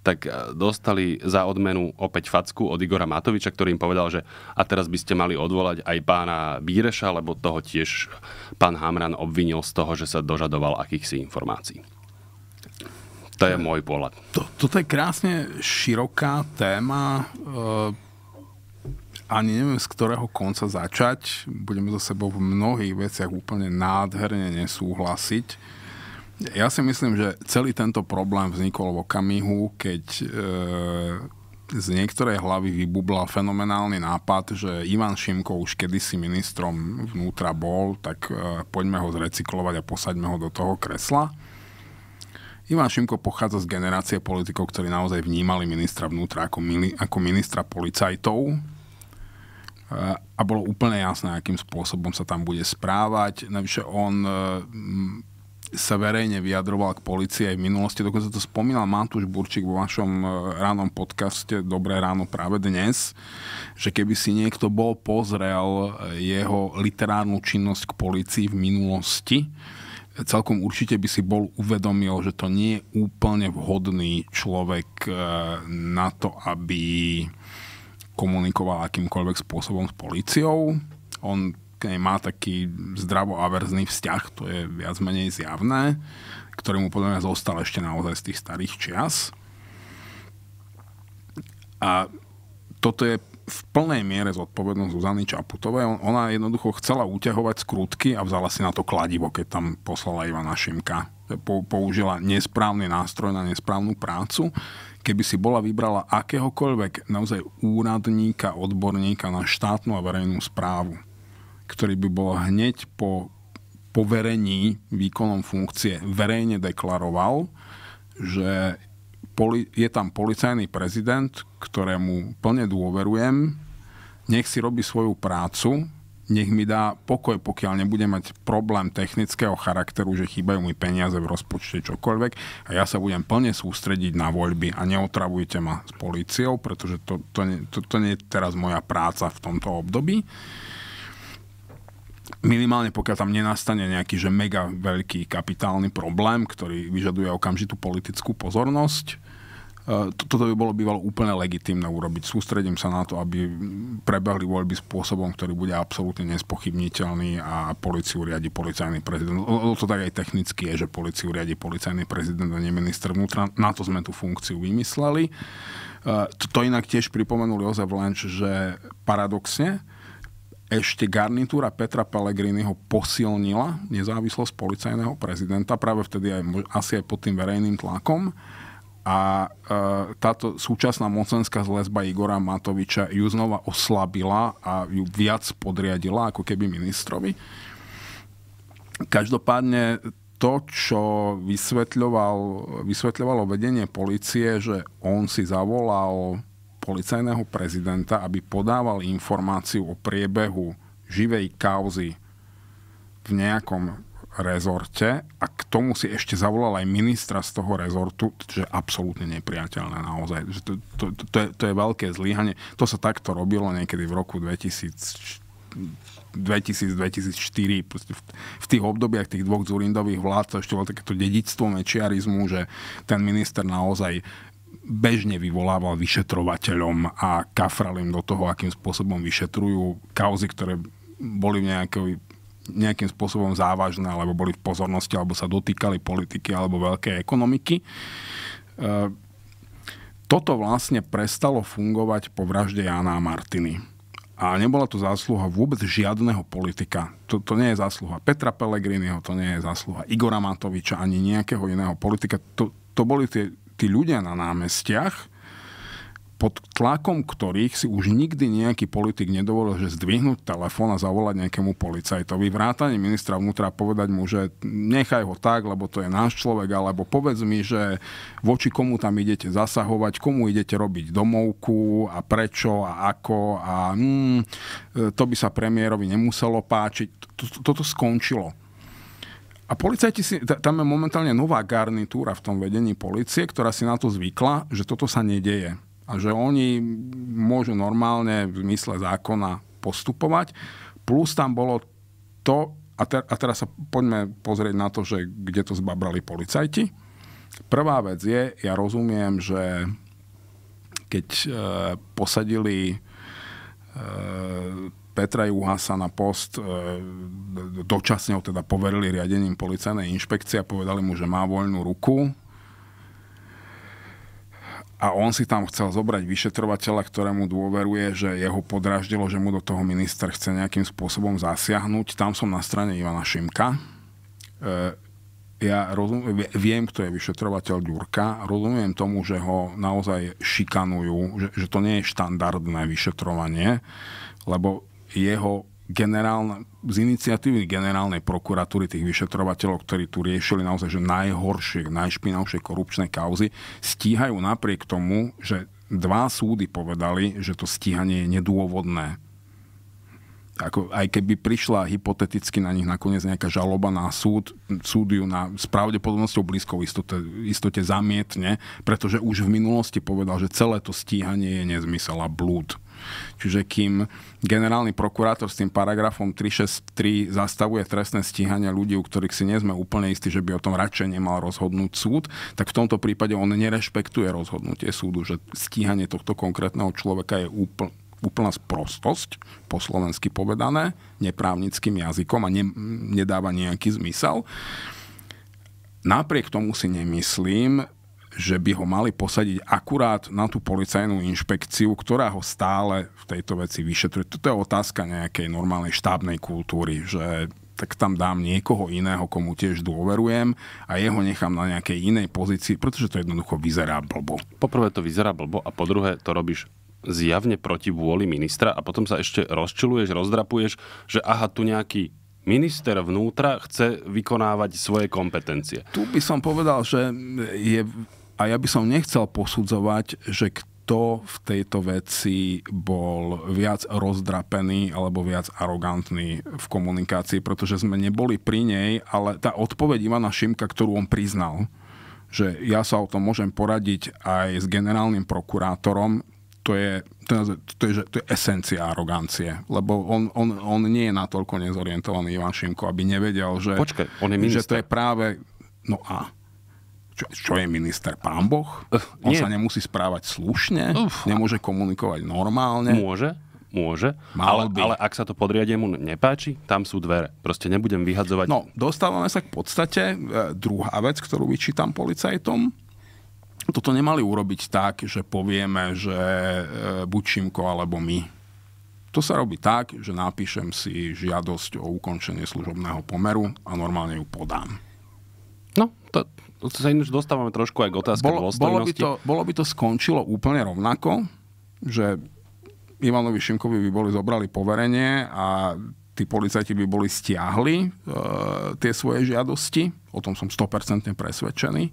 tak e, dostali za odmenu opäť facku od Igora Matoviča, ktorý im povedal, že a teraz by ste mali odvolať aj pána Bíreša, lebo toho tiež pán Hamran obvinil z toho, že sa dožadoval akýchsi informácií. To je môj pohľad. To, toto je krásne široká téma. E ani neviem, z ktorého konca začať. Budeme so sebou v mnohých veciach úplne nádherne nesúhlasiť. Ja si myslím, že celý tento problém vznikol v okamihu, keď e, z niektorej hlavy vybubla fenomenálny nápad, že Ivan Šimko už kedysi ministrom vnútra bol, tak e, poďme ho zrecyklovať a posaďme ho do toho kresla. Ivan Šimko pochádza z generácie politikov, ktorí naozaj vnímali ministra vnútra ako, mili, ako ministra policajtov a bolo úplne jasné, akým spôsobom sa tam bude správať. Navyše on e, sa verejne vyjadroval k policii aj v minulosti, dokonca to spomínal Matúš Burčík vo vašom e, ránom podcaste Dobré ráno práve dnes, že keby si niekto bol pozrel e, jeho literárnu činnosť k policii v minulosti, celkom určite by si bol uvedomil, že to nie je úplne vhodný človek na to, aby komunikoval akýmkoľvek spôsobom s policiou. On k má taký zdravoaverzný vzťah, to je viac menej zjavné, ktorý mu podľa mňa zostal ešte naozaj z tých starých čias. A toto je v plnej miere zodpovednosť Zuzany Čaputovej. Ona jednoducho chcela uťahovať skrutky a vzala si na to kladivo, keď tam poslala Ivana Šimka. Použila nesprávny nástroj na nesprávnu prácu keby si bola vybrala akéhokoľvek naozaj úradníka, odborníka na štátnu a verejnú správu, ktorý by bol hneď po poverení výkonom funkcie verejne deklaroval, že je tam policajný prezident, ktorému plne dôverujem, nech si robí svoju prácu, nech mi dá pokoj, pokiaľ nebude mať problém technického charakteru, že chýbajú mi peniaze v rozpočte čokoľvek a ja sa budem plne sústrediť na voľby a neotravujte ma s policiou, pretože to, to, nie, to, to nie je teraz moja práca v tomto období. Minimálne pokiaľ tam nenastane nejaký že mega veľký kapitálny problém, ktorý vyžaduje okamžitú politickú pozornosť, Eh, toto by bolo bývalo úplne legitimné urobiť. Sústredím sa na to, aby prebehli voľby spôsobom, ktorý bude absolútne nespochybniteľný a policiu riadi policajný prezident. O, to tak aj technicky je, že policiu riadi policajný prezident a nie minister vnútra. Na to sme tú funkciu vymysleli. Eh, to inak tiež pripomenul Jozef Lenč, že paradoxne ešte garnitúra Petra Pellegriniho posilnila nezávislosť policajného prezidenta práve vtedy aj, asi aj pod tým verejným tlakom a e, táto súčasná mocenská zlezba Igora Matoviča ju znova oslabila a ju viac podriadila ako keby ministrovi. Každopádne to, čo vysvetľoval, vysvetľovalo vedenie policie, že on si zavolal policajného prezidenta, aby podával informáciu o priebehu živej kauzy v nejakom rezorte a k tomu si ešte zavolal aj ministra z toho rezortu, čo je absolútne nepriateľné naozaj. Že to, to, to, to, je, to je veľké zlyhanie. To sa takto robilo niekedy v roku 2000 2000-2004, v, v tých obdobiach tých dvoch Zurindových vlád to ešte bolo takéto dedictvo mečiarizmu, že ten minister naozaj bežne vyvolával vyšetrovateľom a kafral im do toho, akým spôsobom vyšetrujú kauzy, ktoré boli v nejakej nejakým spôsobom závažné, alebo boli v pozornosti, alebo sa dotýkali politiky, alebo veľkej ekonomiky. E, toto vlastne prestalo fungovať po vražde Jana a Martiny. A nebola to zásluha vôbec žiadneho politika. To, to nie je zásluha Petra Pellegriniho, to nie je zásluha Igora Matoviča, ani nejakého iného politika. To, to boli tie, tí ľudia na námestiach, pod tlakom ktorých si už nikdy nejaký politik nedovolil, že zdvihnúť telefón a zavolať nejakému policajtovi, vrátanie ministra vnútra povedať mu, že nechaj ho tak, lebo to je náš človek, alebo povedz mi, že voči komu tam idete zasahovať, komu idete robiť domovku a prečo a ako a mm, to by sa premiérovi nemuselo páčiť. Toto skončilo. A policajti si, tam je momentálne nová garnitúra v tom vedení policie, ktorá si na to zvykla, že toto sa nedeje a že oni môžu normálne v zmysle zákona postupovať. Plus tam bolo to, a, te, a teraz sa poďme pozrieť na to, že kde to zbabrali policajti. Prvá vec je, ja rozumiem, že keď e, posadili e, Petra Juhasa na post, e, dočasne ho teda poverili riadením policajnej inšpekcie a povedali mu, že má voľnú ruku, a on si tam chcel zobrať vyšetrovateľa, ktorému dôveruje, že jeho podraždilo, že mu do toho minister chce nejakým spôsobom zasiahnuť. Tam som na strane Ivana Šimka. E, ja rozum, viem, kto je vyšetrovateľ Ďurka, rozumiem tomu, že ho naozaj šikanujú, že, že to nie je štandardné vyšetrovanie, lebo jeho generálna, z iniciatívy generálnej prokuratúry tých vyšetrovateľov, ktorí tu riešili naozaj že najhoršie, najšpinavšie korupčné kauzy, stíhajú napriek tomu, že dva súdy povedali, že to stíhanie je nedôvodné. Ako, aj keby prišla hypoteticky na nich nakoniec nejaká žaloba na súd, súd ju na, s pravdepodobnosťou blízkou istote, istote zamietne, pretože už v minulosti povedal, že celé to stíhanie je nezmysel a blúd. Čiže kým generálny prokurátor s tým paragrafom 363 zastavuje trestné stíhania ľudí, u ktorých si nie sme úplne istí, že by o tom radšej nemal rozhodnúť súd, tak v tomto prípade on nerešpektuje rozhodnutie súdu, že stíhanie tohto konkrétneho človeka je úplne úplná sprostosť, po slovensky povedané, neprávnickým jazykom a ne, nedáva nejaký zmysel. Napriek tomu si nemyslím, že by ho mali posadiť akurát na tú policajnú inšpekciu, ktorá ho stále v tejto veci vyšetruje. Toto je otázka nejakej normálnej štábnej kultúry, že tak tam dám niekoho iného, komu tiež dôverujem a jeho nechám na nejakej inej pozícii, pretože to jednoducho vyzerá blbo. Poprvé to vyzerá blbo a po druhé to robíš zjavne proti vôli ministra a potom sa ešte rozčiluješ, rozdrapuješ, že aha, tu nejaký minister vnútra chce vykonávať svoje kompetencie. Tu by som povedal, že je a ja by som nechcel posudzovať, že kto v tejto veci bol viac rozdrapený alebo viac arogantný v komunikácii, pretože sme neboli pri nej, ale tá odpoveď Ivana Šimka, ktorú on priznal, že ja sa o tom môžem poradiť aj s generálnym prokurátorom, to je, to je, to je, to je esencia arogancie. Lebo on, on, on nie je natoľko nezorientovaný Ivan Šimko, aby nevedel, že, Počkej, on je že to je práve... No a čo, čo je minister pán Boh? Uh, On nie. sa nemusí správať slušne, Uf. nemôže komunikovať normálne. Môže, môže, ale, ale ak sa to podriademu nepáči, tam sú dvere. Proste nebudem vyhadzovať. No, dostávame sa k podstate. E, druhá vec, ktorú vyčítam policajtom, toto nemali urobiť tak, že povieme, že e, buď Šimko alebo my. To sa robí tak, že napíšem si žiadosť o ukončenie služobného pomeru a normálne ju podám. No, to, No to sa ináč dostávame trošku aj k otázke bolo, bolo, by to, bolo by to skončilo úplne rovnako, že Ivanovi Šimkovi by boli zobrali poverenie a tí policajti by boli stiahli e, tie svoje žiadosti. O tom som 100% presvedčený. E,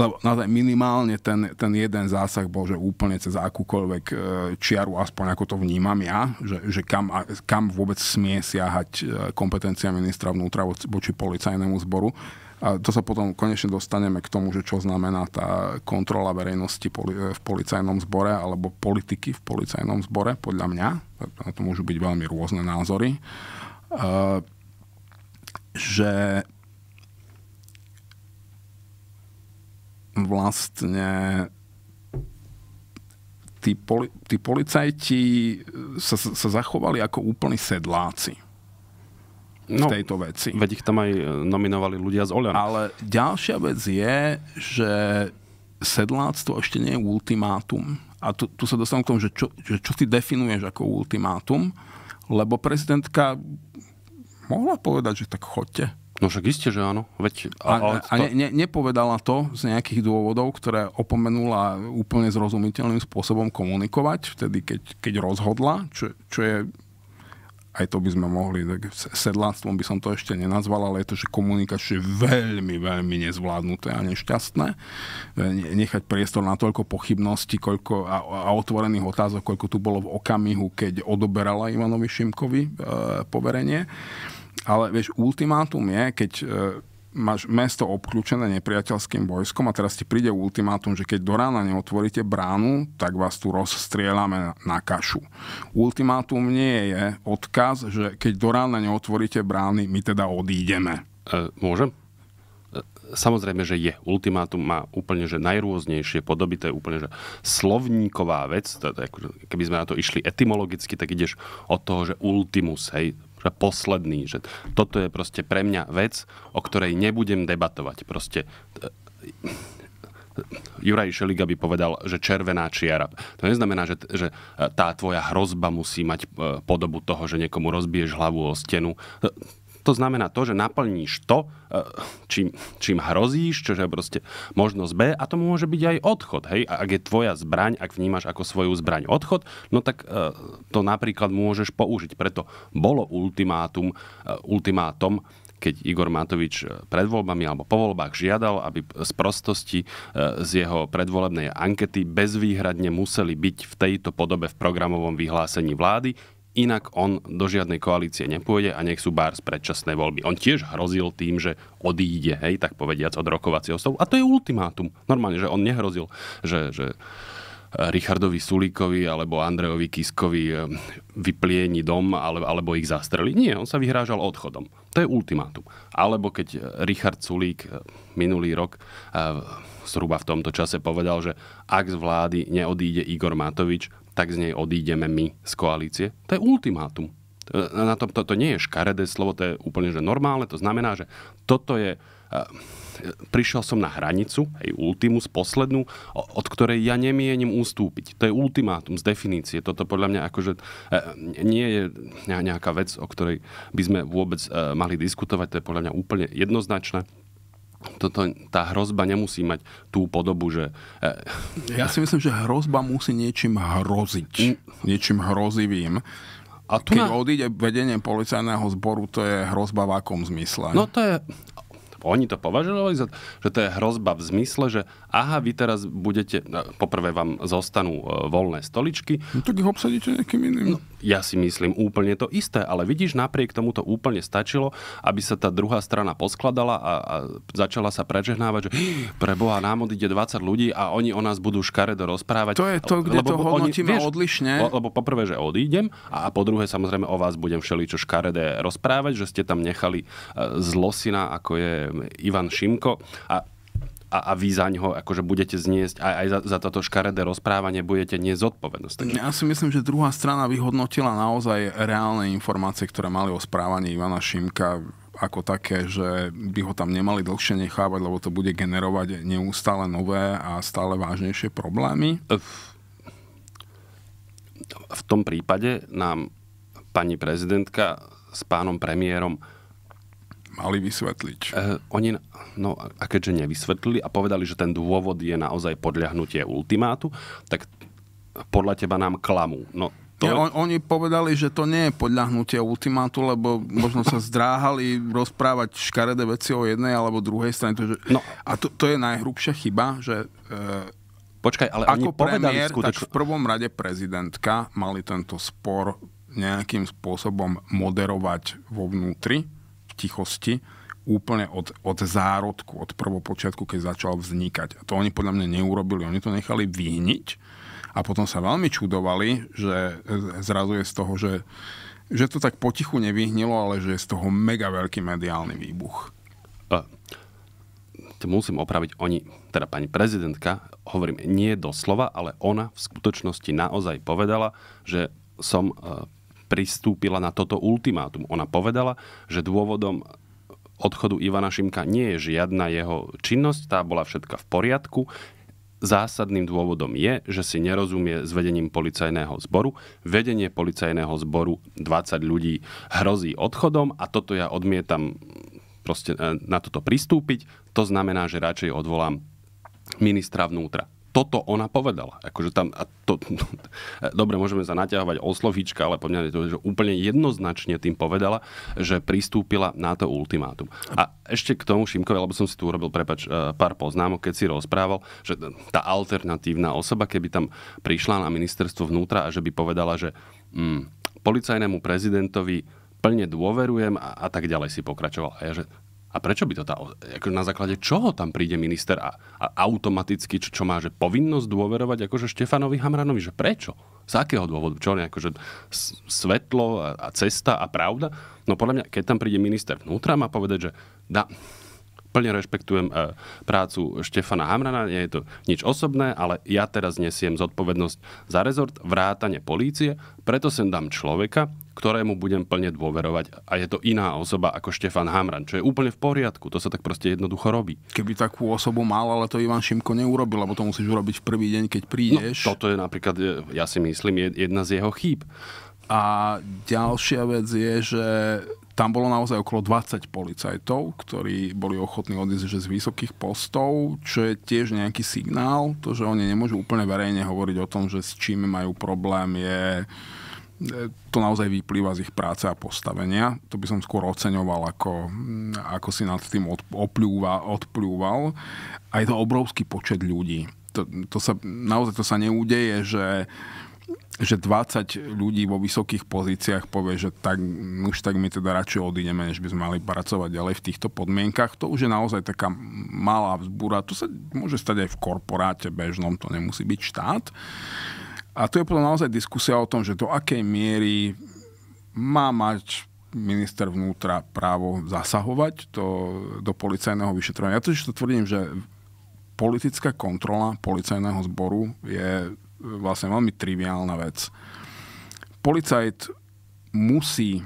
lebo naozaj minimálne ten, ten jeden zásah bol, že úplne cez akúkoľvek e, čiaru, aspoň ako to vnímam ja, že, že kam, kam vôbec smie siahať e, kompetencia ministra vnútra voči policajnému zboru. A to sa potom konečne dostaneme k tomu, že čo znamená tá kontrola verejnosti v policajnom zbore alebo politiky v policajnom zbore, podľa mňa. Na to môžu byť veľmi rôzne názory. E, že vlastne tí, poli, tí policajti sa, sa zachovali ako úplní sedláci no, v tejto veci. Veď ich tam aj e, nominovali ľudia z Oľana. Ale ďalšia vec je, že sedláctvo ešte nie je ultimátum. A tu, tu sa dostávam k tomu, že čo, že čo ty definuješ ako ultimátum, lebo prezidentka mohla povedať, že tak chodte. No však iste, že áno. Veď, a a, a ne, ne, nepovedala to z nejakých dôvodov, ktoré opomenula úplne zrozumiteľným spôsobom komunikovať, vtedy keď, keď rozhodla, čo, čo je aj to by sme mohli, tak sedláctvom by som to ešte nenazval, ale je to, že komunikačne veľmi, veľmi nezvládnuté a nešťastné. E, nechať priestor na toľko pochybností koľko, a, a otvorených otázok, koľko tu bolo v okamihu, keď odoberala Ivanovi Šimkovi e, poverenie. Ale vieš, ultimátum je, keď e, máš mesto obklúčené nepriateľským vojskom a teraz ti príde ultimátum, že keď do rána neotvoríte bránu, tak vás tu rozstrieľame na kašu. Ultimátum nie je odkaz, že keď do rána neotvoríte brány, my teda odídeme. E, môžem? E, samozrejme, že je. Ultimátum má úplne že najrôznejšie podoby, to je úplne že slovníková vec, keby sme na to išli etymologicky, tak ideš od toho, že ultimus, hej, že teda posledný, že toto je proste pre mňa vec, o ktorej nebudem debatovať. Proste e, Juraj Šeliga by povedal, že červená čiara. To neznamená, že, že e, tá tvoja hrozba musí mať e, podobu toho, že niekomu rozbiješ hlavu o stenu. To znamená to, že naplníš to, e, čím, čím hrozíš, čo je proste možnosť B a to môže byť aj odchod. Hej? A ak je tvoja zbraň, ak vnímaš ako svoju zbraň odchod, no tak e, to napríklad môžeš použiť. Preto bolo ultimátum, e, ultimátum, keď Igor Matovič pred voľbami alebo po voľbách žiadal, aby z prostosti z jeho predvolebnej ankety bezvýhradne museli byť v tejto podobe v programovom vyhlásení vlády inak on do žiadnej koalície nepôjde a nech sú z predčasné voľby. On tiež hrozil tým, že odíde, hej, tak povediac, od rokovacieho stolu. A to je ultimátum. Normálne, že on nehrozil, že, že Richardovi Sulíkovi alebo Andrejovi Kiskovi eh, vyplieni dom alebo ich zastreli. Nie, on sa vyhrážal odchodom. To je ultimátum. Alebo keď Richard Sulík eh, minulý rok eh, zhruba v tomto čase povedal, že ak z vlády neodíde Igor Matovič, tak z nej odídeme my z koalície. To je ultimátum. Na to, to, to nie je škaredé slovo, to je úplne že normálne. To znamená, že toto je... Prišiel som na hranicu, aj ultimus, poslednú, od ktorej ja nemienim ustúpiť. To je ultimátum z definície. Toto podľa mňa akože e, nie je nejaká vec, o ktorej by sme vôbec e, mali diskutovať. To je podľa mňa úplne jednoznačné toto, tá hrozba nemusí mať tú podobu, že... E, ja si myslím, že hrozba musí niečím hroziť. Mm. Niečím hrozivým. A tu Keď na... odíde vedenie policajného zboru, to je hrozba v akom zmysle? No to je oni to považovali za, že to je hrozba v zmysle, že aha, vy teraz budete, no, poprvé vám zostanú e, voľné stoličky. No tak ich obsadíte nejakým iným. No, ja si myslím úplne to isté, ale vidíš, napriek tomu to úplne stačilo, aby sa tá druhá strana poskladala a, a začala sa prežehnávať, že preboha, nám odíde 20 ľudí a oni o nás budú škaredo rozprávať. To je to, kde lebo to hodnotíme oni, vieš, odlišne. Lebo poprvé, že odídem a po druhé samozrejme o vás budem všeličo škaredé rozprávať, že ste tam nechali e, zlosina, ako je Ivan Šimko a a, a vy za ňoho akože budete zniesť aj, aj za, za toto škaredé rozprávanie budete nie zodpovednosť. Takže... Ja si myslím, že druhá strana vyhodnotila naozaj reálne informácie, ktoré mali o správaní Ivana Šimka ako také, že by ho tam nemali dlhšie nechávať, lebo to bude generovať neustále nové a stále vážnejšie problémy. V, v tom prípade nám pani prezidentka s pánom premiérom mali vysvetliť. E, oni, no a keďže nevysvetlili a povedali, že ten dôvod je naozaj podľahnutie ultimátu, tak podľa teba nám klamú. No, to... Nie, on, oni povedali, že to nie je podľahnutie ultimátu, lebo možno sa zdráhali rozprávať škaredé veci o jednej alebo druhej strane. To, že... no. A to, to je najhrubšia chyba, že... E, Počkaj, ale ako oni povedali skutečno... tak v prvom rade prezidentka mali tento spor nejakým spôsobom moderovať vo vnútri v tichosti úplne od, od zárodku, od prvopočiatku, keď začal vznikať. A to oni podľa mňa neurobili. Oni to nechali vyhniť a potom sa veľmi čudovali, že zrazu je z toho, že, že to tak potichu nevyhnilo, ale že je z toho mega veľký mediálny výbuch. Uh, to musím opraviť. Oni, teda pani prezidentka, hovorím nie doslova, ale ona v skutočnosti naozaj povedala, že som uh, pristúpila na toto ultimátum. Ona povedala, že dôvodom odchodu Ivana Šimka nie je žiadna jeho činnosť, tá bola všetka v poriadku. Zásadným dôvodom je, že si nerozumie s vedením policajného zboru. Vedenie policajného zboru 20 ľudí hrozí odchodom a toto ja odmietam proste e, na toto pristúpiť. To znamená, že radšej odvolám ministra vnútra toto ona povedala. Akože tam, a to, dobre, môžeme sa naťahovať o slovíčka, ale podľa mňa je to, že úplne jednoznačne tým povedala, že pristúpila na to ultimátum. A ešte k tomu Šimkovi, lebo som si tu urobil, prepač, e, pár poznámok, keď si rozprával, že tá alternatívna osoba, keby tam prišla na ministerstvo vnútra a že by povedala, že hm, policajnému prezidentovi plne dôverujem a, a tak ďalej si pokračoval. A ja, že a prečo by to tá, ako na základe čoho tam príde minister a, a automaticky, čo, čo má, že povinnosť dôverovať akože Štefanovi Hamranovi, že prečo? Z akého dôvodu? Čo on je akože svetlo a, a cesta a pravda? No podľa mňa, keď tam príde minister vnútra, má povedať, že da, plne rešpektujem e, prácu Štefana Hamrana, nie je to nič osobné, ale ja teraz nesiem zodpovednosť za rezort, vrátane polície, preto sem dám človeka, ktorému budem plne dôverovať. A je to iná osoba ako Štefan Hamran, čo je úplne v poriadku. To sa tak proste jednoducho robí. Keby takú osobu mal, ale to Ivan Šimko neurobil, lebo to musíš urobiť v prvý deň, keď prídeš. No, toto je napríklad, e, ja si myslím, jedna z jeho chýb. A ďalšia vec je, že tam bolo naozaj okolo 20 policajtov, ktorí boli ochotní odísť že z vysokých postov, čo je tiež nejaký signál, to, že oni nemôžu úplne verejne hovoriť o tom, že s čím majú problém, je to naozaj vyplýva z ich práce a postavenia. To by som skôr oceňoval, ako, mm, ako si nad tým odplúva, odplúval. A je to obrovský počet ľudí. To, to sa, naozaj to sa neudeje, že že 20 ľudí vo vysokých pozíciách povie, že tak, už tak my teda radšej odídeme, než by sme mali pracovať ďalej v týchto podmienkach. To už je naozaj taká malá vzbúra. To sa môže stať aj v korporáte bežnom, to nemusí byť štát. Uh, a tu je potom naozaj diskusia o tom, že do akej miery má mať minister vnútra právo zasahovať to, do policajného vyšetrovania. Ja totiž to tvrdím, že politická kontrola policajného zboru je vlastne veľmi triviálna vec. Policajt musí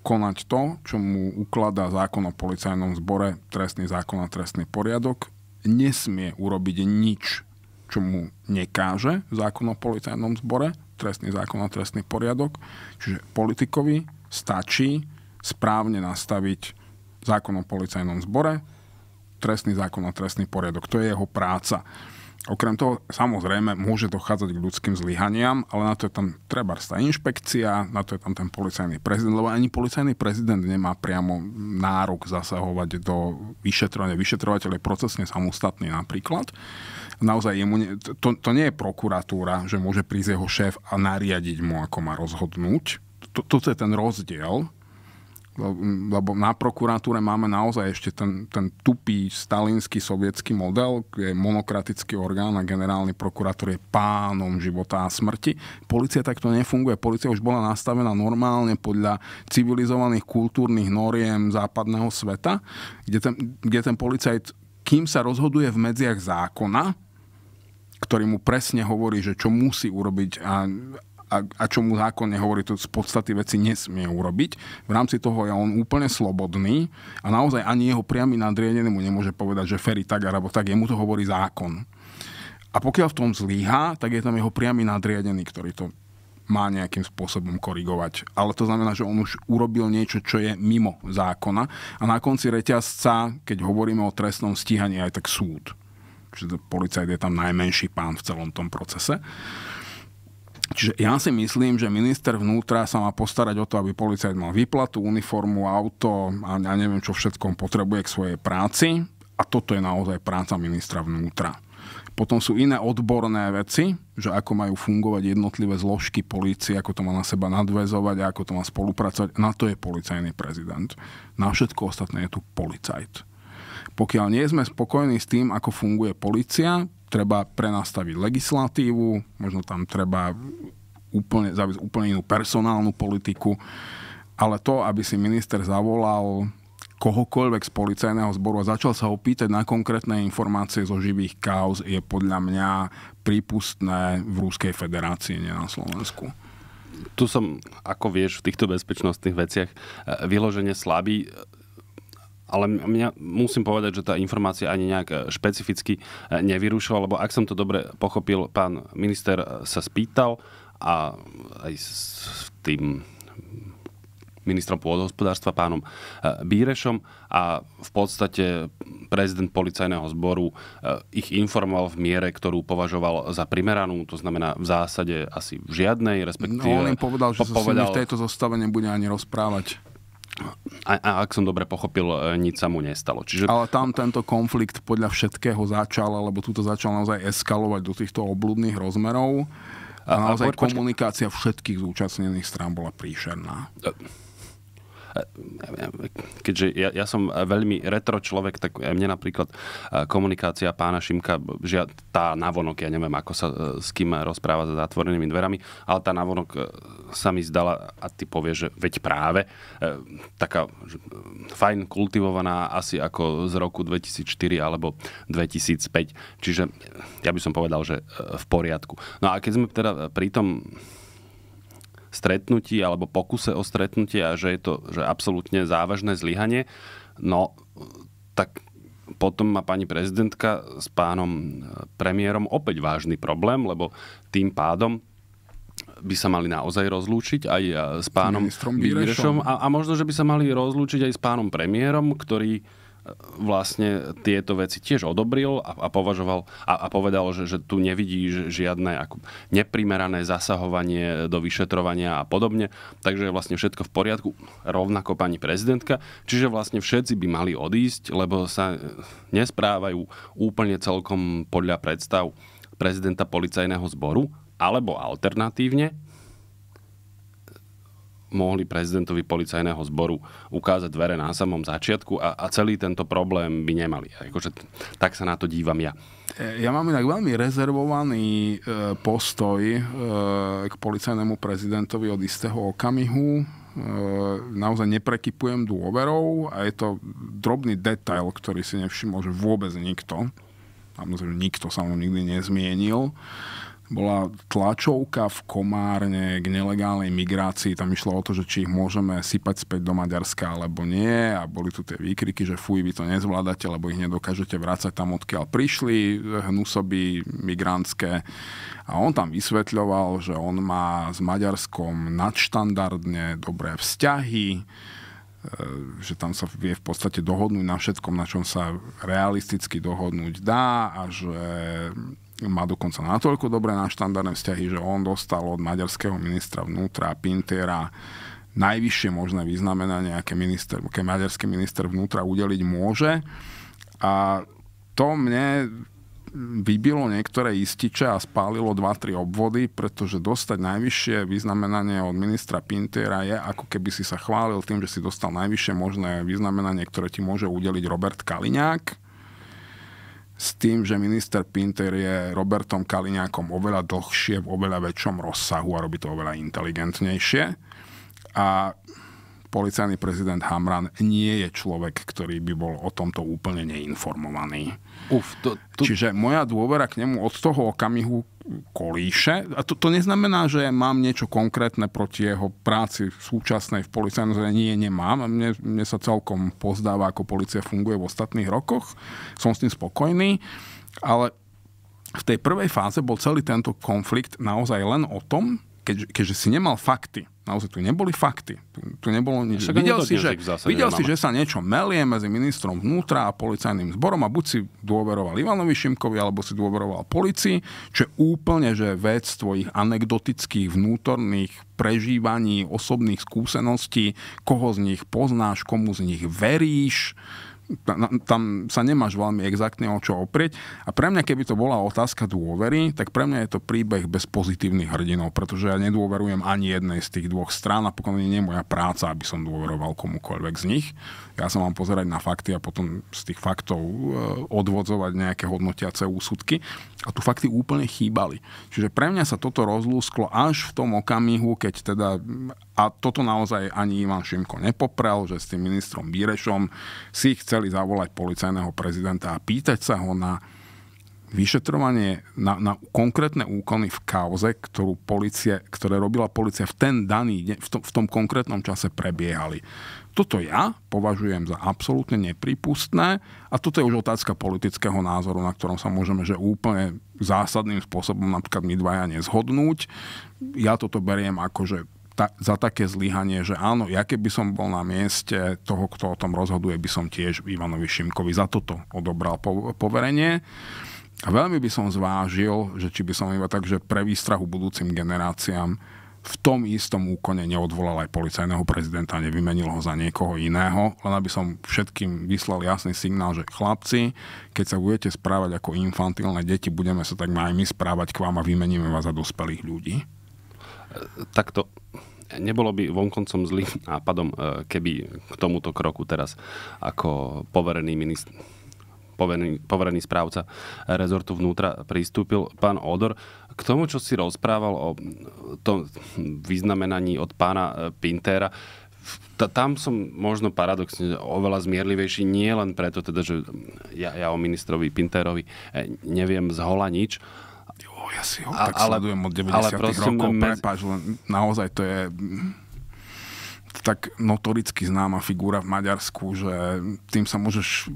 konať to, čo mu ukladá zákon o policajnom zbore, trestný zákon a trestný poriadok. Nesmie urobiť nič, čo mu nekáže zákon o policajnom zbore, trestný zákon a trestný poriadok. Čiže politikovi stačí správne nastaviť zákon o policajnom zbore, trestný zákon a trestný poriadok. To je jeho práca. Okrem toho, samozrejme, môže dochádzať k ľudským zlyhaniam, ale na to je tam treba tá inšpekcia, na to je tam ten policajný prezident, lebo ani policajný prezident nemá priamo nárok zasahovať do vyšetrovania. Vyšetrovateľ je procesne samostatný napríklad naozaj jemu, to, to nie je prokuratúra, že môže prísť jeho šéf a nariadiť mu, ako má rozhodnúť. Toto je ten rozdiel, lebo na prokuratúre máme naozaj ešte ten, ten tupý stalinský sovietský model, kde je monokratický orgán a generálny prokurátor je pánom života a smrti. Polícia takto nefunguje. Polícia už bola nastavená normálne podľa civilizovaných kultúrnych noriem západného sveta, kde ten, kde ten policajt, kým sa rozhoduje v medziach zákona, ktorý mu presne hovorí, že čo musí urobiť a, a, a čo mu zákon nehovorí, to z podstaty veci nesmie urobiť. V rámci toho je on úplne slobodný a naozaj ani jeho priamy nadriadený mu nemôže povedať, že Ferry tak alebo tak, jemu to hovorí zákon. A pokiaľ v tom zlíha, tak je tam jeho priamy nadriadený, ktorý to má nejakým spôsobom korigovať. Ale to znamená, že on už urobil niečo, čo je mimo zákona. A na konci reťazca, keď hovoríme o trestnom stíhaní, aj tak súd že policajt je tam najmenší pán v celom tom procese. Čiže ja si myslím, že minister vnútra sa má postarať o to, aby policajt mal výplatu, uniformu, auto a ja neviem, čo všetko potrebuje k svojej práci. A toto je naozaj práca ministra vnútra. Potom sú iné odborné veci, že ako majú fungovať jednotlivé zložky policie, ako to má na seba nadväzovať a ako to má spolupracovať. Na to je policajný prezident. Na všetko ostatné je tu policajt. Pokiaľ nie sme spokojní s tým, ako funguje policia, treba prenastaviť legislatívu, možno tam treba úplne, zaviesť úplne inú personálnu politiku, ale to, aby si minister zavolal kohokoľvek z policajného zboru a začal sa ho pýtať na konkrétne informácie zo živých kauz je podľa mňa prípustné v Rúskej federácii, nie na Slovensku. Tu som, ako vieš, v týchto bezpečnostných veciach e, vyložene slabý ale mňa, musím povedať, že tá informácia ani nejak e, špecificky e, nevyrušila, lebo ak som to dobre pochopil, pán minister sa spýtal a aj s tým ministrom pôdohospodárstva pánom e, Bírešom a v podstate prezident policajného zboru ich informoval v miere, ktorú považoval za primeranú, to znamená v zásade asi v žiadnej, respektíve... No, on im povedal, že povedal, sa s nimi v tejto zostave nebude ani rozprávať. A, a ak som dobre pochopil, e, nič sa mu nestalo. Čiže... Ale tam tento konflikt podľa všetkého začal, alebo túto začal naozaj eskalovať do týchto obludných rozmerov. A naozaj a, komunikácia počka- všetkých zúčastnených strán bola príšerná. A- e, keďže ja, ja som veľmi retro človek, tak mne napríklad komunikácia pána Šimka, že tá navonok, ja neviem, ako sa e, s kým rozpráva za zatvorenými dverami, ale tá navonok e, sa mi zdala, a ty povieš, že veď práve, e, taká fajn kultivovaná asi ako z roku 2004 alebo 2005. Čiže ja by som povedal, že v poriadku. No a keď sme teda pri tom stretnutí alebo pokuse o stretnutie a že je to že absolútne závažné zlyhanie, no tak potom má pani prezidentka s pánom e, premiérom opäť vážny problém, lebo tým pádom by sa mali naozaj rozlúčiť aj e, s pánom Bírešom a, a možno, že by sa mali rozlúčiť aj s pánom premiérom, ktorý vlastne tieto veci tiež odobril a, a považoval a, a povedal, že, že tu nevidí žiadne ako neprimerané zasahovanie do vyšetrovania a podobne. Takže je vlastne všetko v poriadku, rovnako pani prezidentka. Čiže vlastne všetci by mali odísť, lebo sa nesprávajú úplne celkom podľa predstav prezidenta policajného zboru, alebo alternatívne mohli prezidentovi policajného zboru ukázať dvere na samom začiatku a, a celý tento problém by nemali. Akože, tak sa na to dívam ja. E, ja mám inak veľmi rezervovaný e, postoj e, k policajnému prezidentovi od istého okamihu. E, naozaj neprekypujem dôverou a je to drobný detail, ktorý si nevšimol, že vôbec nikto, samozrejme nikto sa mnou nikdy nezmienil, bola tlačovka v Komárne k nelegálnej migrácii. Tam išlo o to, že či ich môžeme sypať späť do Maďarska alebo nie. A boli tu tie výkriky, že fuj, vy to nezvládate, lebo ich nedokážete vrácať tam, odkiaľ prišli hnusoby migrantské. A on tam vysvetľoval, že on má s Maďarskom nadštandardne dobré vzťahy, e, že tam sa vie v podstate dohodnúť na všetkom, na čom sa realisticky dohodnúť dá a že má dokonca natoľko dobré na štandardné vzťahy, že on dostal od maďarského ministra vnútra Pintera najvyššie možné vyznamenanie, aké, minister, aké maďarský minister vnútra udeliť môže. A to mne vybilo niektoré ističe a spálilo 2-3 obvody, pretože dostať najvyššie vyznamenanie od ministra Pintera je ako keby si sa chválil tým, že si dostal najvyššie možné vyznamenanie, ktoré ti môže udeliť Robert Kaliňák s tým, že minister Pinter je Robertom Kaliňákom oveľa dlhšie, v oveľa väčšom rozsahu a robí to oveľa inteligentnejšie. A policajný prezident Hamran nie je človek, ktorý by bol o tomto úplne neinformovaný. Uf, to, to... Čiže moja dôvera k nemu od toho okamihu kolíše. A to, to neznamená, že mám niečo konkrétne proti jeho práci v súčasnej v policajnom zrejme. Nie, nemám. Mne, mne sa celkom pozdáva, ako policia funguje v ostatných rokoch. Som s tým spokojný. Ale v tej prvej fáze bol celý tento konflikt naozaj len o tom, keď, keďže si nemal fakty, naozaj tu neboli fakty, tu, tu nebolo nič. Však videl si, že, zásade, videl si, že sa niečo melie medzi ministrom vnútra a policajným zborom a buď si dôveroval Ivanovi Šimkovi, alebo si dôveroval policii, čo je úplne že vec tvojich anekdotických vnútorných prežívaní, osobných skúseností, koho z nich poznáš, komu z nich veríš, tam sa nemáš veľmi exaktne o čo oprieť. A pre mňa, keby to bola otázka dôvery, tak pre mňa je to príbeh bez pozitívnych hrdinov, pretože ja nedôverujem ani jednej z tých dvoch strán a pokon nie je moja práca, aby som dôveroval komukoľvek z nich. Ja sa mám pozerať na fakty a potom z tých faktov e, odvodzovať nejaké hodnotiace úsudky. A tu fakty úplne chýbali. Čiže pre mňa sa toto rozlúsklo až v tom okamihu, keď teda a toto naozaj ani Ivan Šimko nepoprel, že s tým ministrom Bírešom si chceli zavolať policajného prezidenta a pýtať sa ho na vyšetrovanie na, na konkrétne úkony v kauze, ktorú policie, ktoré robila policia v ten daný deň, v, tom, v tom konkrétnom čase prebiehali. Toto ja považujem za absolútne nepripustné a toto je už otázka politického názoru, na ktorom sa môžeme že úplne zásadným spôsobom napríklad my dvaja nezhodnúť. Ja toto beriem ako, že ta, za také zlyhanie, že áno, ja keby som bol na mieste toho, kto o tom rozhoduje, by som tiež Ivanovi Šimkovi za toto odobral po, poverenie. A veľmi by som zvážil, že či by som iba tak, že pre výstrahu budúcim generáciám v tom istom úkone neodvolal aj policajného prezidenta, nevymenil ho za niekoho iného, len aby som všetkým vyslal jasný signál, že chlapci, keď sa budete správať ako infantilné deti, budeme sa tak aj my správať k vám a vymeníme vás za dospelých ľudí takto nebolo by vonkoncom zlým nápadom, e, keby k tomuto kroku teraz ako poverený ministr poverený, poverený správca rezortu vnútra pristúpil pán Odor. K tomu, čo si rozprával o tom vyznamenaní od pána e, Pintera. tam som možno paradoxne oveľa zmierlivejší, nie len preto, teda, že ja, ja o ministrovi Pinterovi e, neviem z hola nič, ja si ho a, tak ale, sledujem od 90 ale rokov. Medzi... Prepáč, len naozaj mm, to je tak notoricky známa figura v Maďarsku, že tým sa môžeš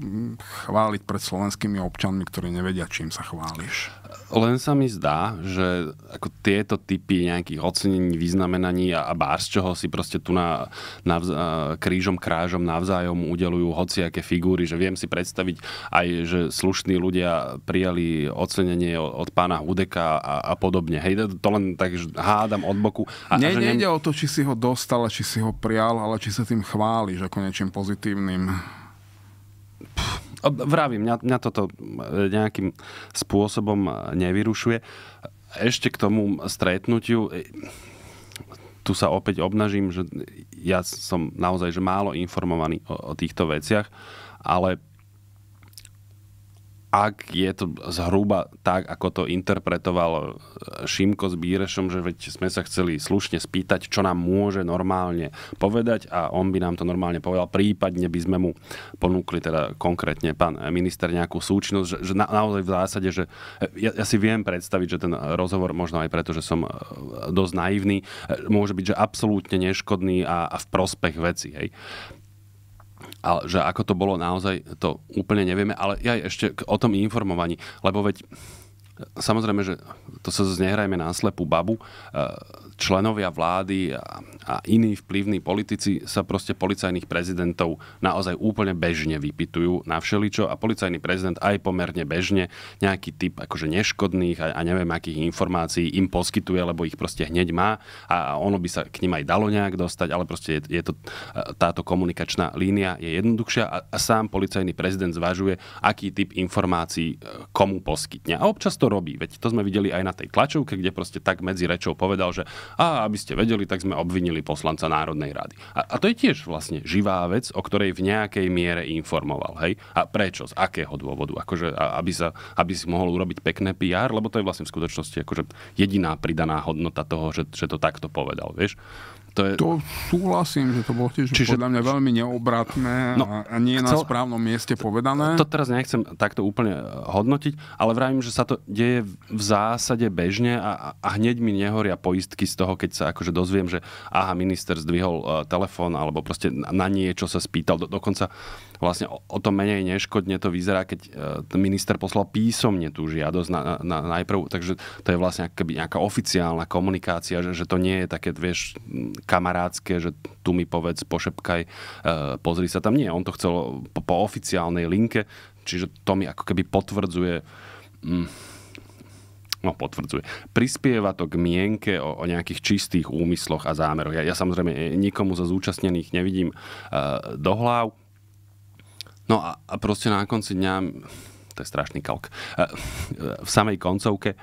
chváliť pred slovenskými občanmi, ktorí nevedia, čím sa chváliš. Len sa mi zdá, že ako tieto typy nejakých ocenení, vyznamenaní a, a bár z čoho si proste tu na, vz, krížom, krážom navzájom udelujú hociaké figúry, že viem si predstaviť aj, že slušní ľudia prijali ocenenie od, od pána Hudeka a, a podobne. Hej, to len tak že hádam od boku. A, ne, a že nejde nem... o to, či si ho dostal, či si ho prial, ale či sa tým chváliš ako niečím pozitívnym. Vravím, mňa, mňa toto e, nejakým spôsobom e, nevyrušuje. Ešte k tomu stretnutiu, e, tu sa opäť obnažím, že ja som naozaj že málo informovaný o, o týchto veciach, ale ak je to zhruba tak, ako to interpretoval eh, Šimko s Bírešom, že veď sme sa chceli slušne spýtať, čo nám môže normálne povedať a on by nám to normálne povedal, prípadne by sme mu ponúkli teda konkrétne pán minister nejakú súčnosť, že, že na, naozaj v zásade, že eh, ja, ja si viem predstaviť, že ten rozhovor možno aj preto, že som eh, dosť naivný, môže byť, že absolútne neškodný a, a v prospech veci. Hej ale že ako to bolo naozaj, to úplne nevieme, ale ja ešte o tom informovaní, lebo veď samozrejme, že to sa znehrajme na slepú babu. Eh, členovia vlády a, a iní vplyvní politici sa proste policajných prezidentov naozaj úplne bežne vypitujú na všeličo a policajný prezident aj pomerne bežne nejaký typ akože neškodných a, a neviem akých informácií im poskytuje, lebo ich proste hneď má a, a ono by sa k ním aj dalo nejak dostať, ale proste je, je to, e, táto komunikačná línia je jednoduchšia a, a sám policajný prezident zvažuje, aký typ informácií e, komu poskytne. A občas to robí, veď to sme videli aj na tej tlačovke, kde proste tak medzi rečou povedal, že a aby ste vedeli, tak sme obvinili poslanca Národnej rady. A, a to je tiež vlastne živá vec, o ktorej v nejakej miere informoval. Hej? A prečo? Z akého dôvodu? Akože, aby, sa, aby si mohol urobiť pekné PR, lebo to je vlastne v skutočnosti akože jediná pridaná hodnota toho, že, že to takto povedal. Vieš? To, je... to súhlasím, že to bolo tiež Čiže... podľa mňa veľmi neobratné no, a nie chcel... na správnom mieste povedané. To teraz nechcem takto úplne e, hodnotiť, ale vravím, že sa to deje v zásade bežne a, a hneď mi nehoria poistky z toho, keď sa akože dozviem, že aha, minister zdvihol uh, telefón alebo proste na niečo sa spýtal. Do, dokonca uh, vlastne o, o to menej neškodne to vyzerá, keď e, minister poslal písomne tú žiadosť na, na, najprv, takže to je vlastne akoby nejaká oficiálna komunikácia, že, že to nie je také, vieš, kamarádske, že tu mi povedz, pošepkaj, e, pozri sa tam. Nie, on to chcel po, po oficiálnej linke, čiže to mi ako keby potvrdzuje... Mm, no potvrdzuje. Prispieva to k mienke o, o nejakých čistých úmysloch a zámeroch. Ja, ja samozrejme nikomu zo zúčastnených nevidím e, do hlav. No a, a proste na konci dňa, to je strašný kalk, e, e, v samej koncovke e,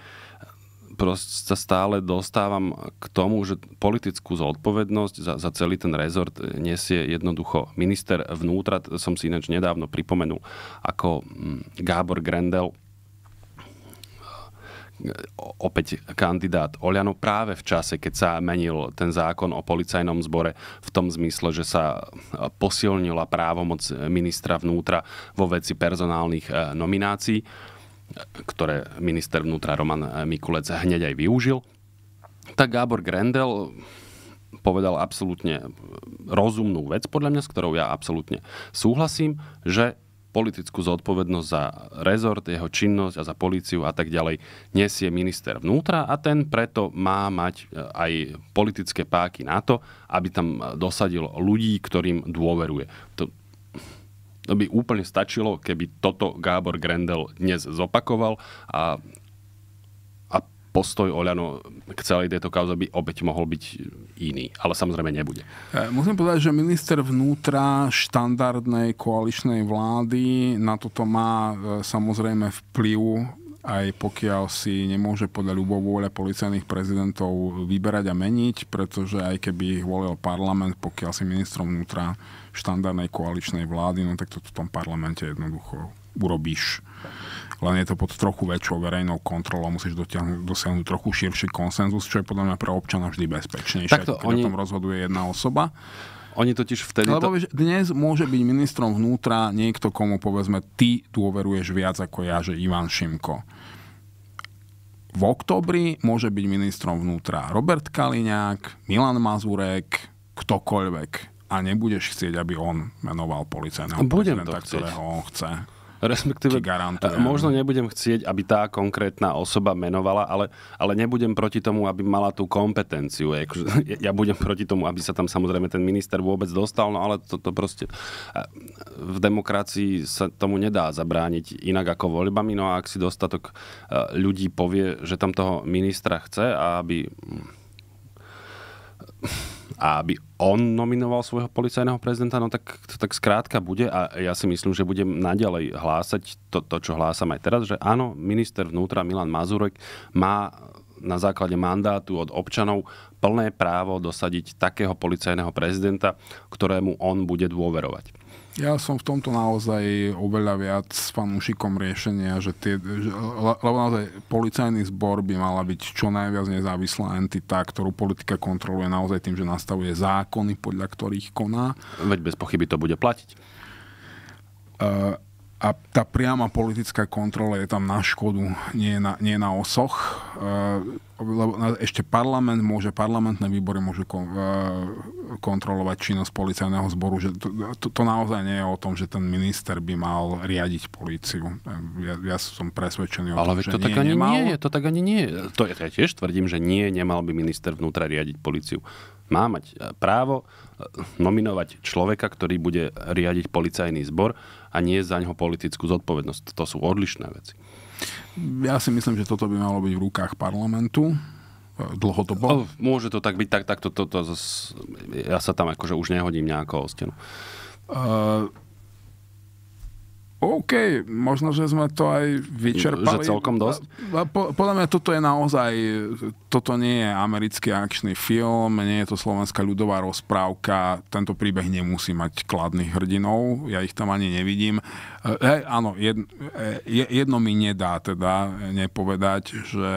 proste sa stále dostávam k tomu, že politickú zodpovednosť za, za celý ten rezort nesie jednoducho minister vnútra, som si ináč nedávno pripomenul, ako mm, Gábor Grendel, opäť kandidát Oliano práve v čase, keď sa menil ten zákon o policajnom zbore v tom zmysle, že sa e, posilnila právomoc ministra vnútra vo veci personálnych e, nominácií, e, ktoré minister vnútra Roman Mikulec hneď aj využil. Tak Gábor Grendel povedal absolútne rozumnú vec, podľa mňa, s ktorou ja absolútne súhlasím, že politickú zodpovednosť za rezort, jeho činnosť a za políciu a tak ďalej nesie minister vnútra a ten preto má mať e, aj politické páky na to, aby tam dosadil ľudí, ktorým dôveruje. To, to by úplne stačilo, keby toto Gábor Grendel dnes zopakoval a postoj Oľano k celej tejto kauze by opäť mohol byť iný, ale samozrejme nebude. E, musím povedať, že minister vnútra štandardnej koaličnej vlády na toto má e, samozrejme vplyv aj pokiaľ si nemôže podľa ľubovôle policajných prezidentov vyberať a meniť, pretože aj keby ich volil parlament, pokiaľ si ministrom vnútra štandardnej koaličnej vlády, no tak to v tom parlamente jednoducho urobíš len je to pod trochu väčšou verejnou kontrolou, musíš dosiahnuť trochu širší konsenzus, čo je podľa mňa pre občana vždy bezpečnejšie, Takto, keď oni... o tom rozhoduje jedna osoba. Oni totiž vtedy... Lebo to... dnes môže byť ministrom vnútra niekto, komu povedzme, ty dôveruješ viac ako ja, že Ivan Šimko. V oktobri môže byť ministrom vnútra Robert Kaliňák, Milan Mazurek, ktokoľvek. A nebudeš chcieť, aby on menoval policajného prezidenta, ktorého on chce. Respektíve, možno nebudem chcieť, aby tá konkrétna osoba menovala, ale, ale nebudem proti tomu, aby mala tú kompetenciu. Akože, ja, ja budem proti tomu, aby sa tam samozrejme ten minister vôbec dostal, no ale to, to proste v demokracii sa tomu nedá zabrániť inak ako voľbami, no a ak si dostatok ľudí povie, že tam toho ministra chce a aby a aby on nominoval svojho policajného prezidenta, no tak, tak skrátka bude a ja si myslím, že budem naďalej hlásať to, to, čo hlásam aj teraz, že áno, minister vnútra Milan Mazurek má na základe mandátu od občanov plné právo dosadiť takého policajného prezidenta, ktorému on bude dôverovať. Ja som v tomto naozaj oveľa viac s fanúšikom riešenia, že tie, že, lebo naozaj policajný zbor by mala byť čo najviac nezávislá entita, ktorú politika kontroluje naozaj tým, že nastavuje zákony, podľa ktorých koná. Veď bez pochyby to bude platiť. Uh, a tá priama politická kontrola je tam na škodu, nie na, nie na osoch. E, lebo ešte parlament môže, parlamentné výbory môžu e, kontrolovať činnosť policajného zboru. Že to, to, to naozaj nie je o tom, že ten minister by mal riadiť políciu. E, ja, ja som presvedčený o Ale že to nie, tak ani nemal. nie je, to tak ani nie je. To ja tiež tvrdím, že nie, nemal by minister vnútra riadiť políciu. Má mať právo nominovať človeka, ktorý bude riadiť policajný zbor a nie za ňo politickú zodpovednosť. To sú odlišné veci. Ja si myslím, že toto by malo byť v rukách parlamentu, e, dlhodobo. to Môže to tak byť, tak, tak to, to, to, ja sa tam akože už nehodím nejako o stenu. Uh, OK, možno, že sme to aj vyčerpali. Že celkom dosť? Po, podľa mňa toto je naozaj, toto nie je americký akčný film, nie je to slovenská ľudová rozprávka, tento príbeh nemusí mať kladných hrdinov, ja ich tam ani nevidím. E, áno, jed, e, jedno mi nedá teda nepovedať, že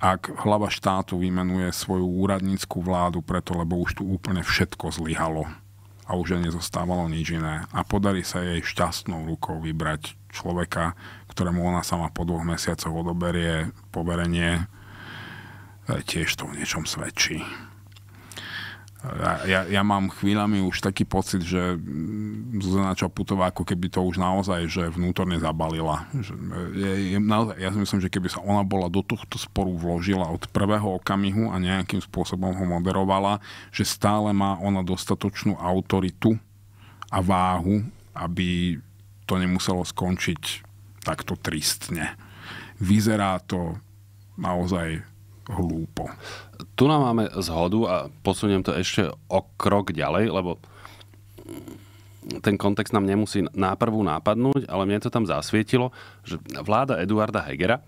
ak hlava štátu vymenuje svoju úradnícku vládu preto, lebo už tu úplne všetko zlyhalo a už jej nezostávalo nič iné. A podarí sa jej šťastnou rukou vybrať človeka, ktorému ona sama po dvoch mesiacoch odoberie poverenie, e, tiež to v niečom svedčí. Ja, ja mám chvíľami už taký pocit, že Zuzana Čaputová ako keby to už naozaj že vnútorne zabalila. Že, e, je, je, naozaj, ja si myslím, že keby sa ona bola do tohto sporu vložila od prvého okamihu a nejakým spôsobom ho moderovala, že stále má ona dostatočnú autoritu a váhu, aby to nemuselo skončiť takto tristne. Vyzerá to naozaj hlúpo. Tu nám máme zhodu a posuniem to ešte o krok ďalej, lebo ten kontext nám nemusí náprvu nápadnúť, ale mne to tam zasvietilo, že vláda Eduarda Hegera,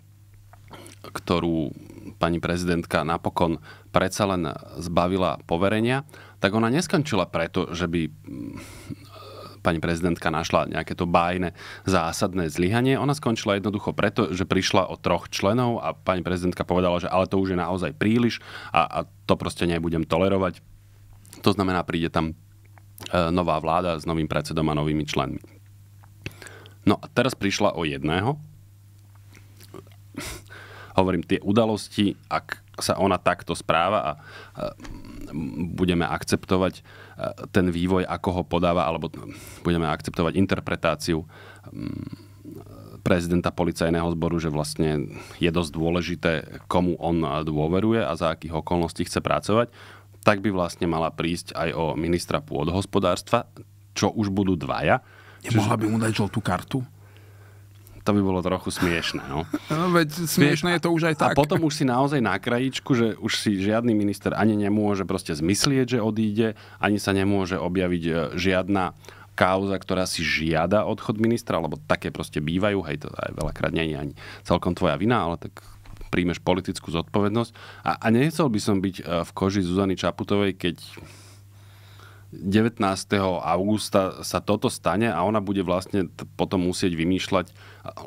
ktorú pani prezidentka napokon predsa len zbavila poverenia, tak ona neskončila preto, že by pani prezidentka našla nejaké to bájne zásadné zlyhanie. Ona skončila jednoducho preto, že prišla o troch členov a pani prezidentka povedala, že ale to už je naozaj príliš a, a to proste nebudem tolerovať. To znamená, príde tam e, nová vláda s novým predsedom a novými členmi. No a teraz prišla o jedného. Hovorím, tie udalosti, ak sa ona takto správa a budeme akceptovať e, ten vývoj, ako ho podáva, alebo no, budeme akceptovať interpretáciu prezidenta policajného zboru, že vlastne je dosť dôležité, komu on dôveruje a za akých okolností chce pracovať, tak by vlastne mala prísť aj o ministra pôdohospodárstva, čo už budú dvaja. Nemohla Čiže... by mu dať žltú kartu? To by bolo trochu smiešné. No. no veď smiešné je to už aj tak. A potom už si naozaj na krajičku, že už si žiadny minister ani nemôže proste zmyslieť, že odíde, ani sa nemôže objaviť e, žiadna kauza, ktorá si žiada odchod ministra, lebo také proste bývajú, hej, to aj veľakrát nie je ani celkom tvoja vina, ale tak príjmeš politickú zodpovednosť. A, a nechcel by som byť e, v koži Zuzany Čaputovej, keď 19. augusta sa toto stane a ona bude vlastne potom musieť vymýšľať,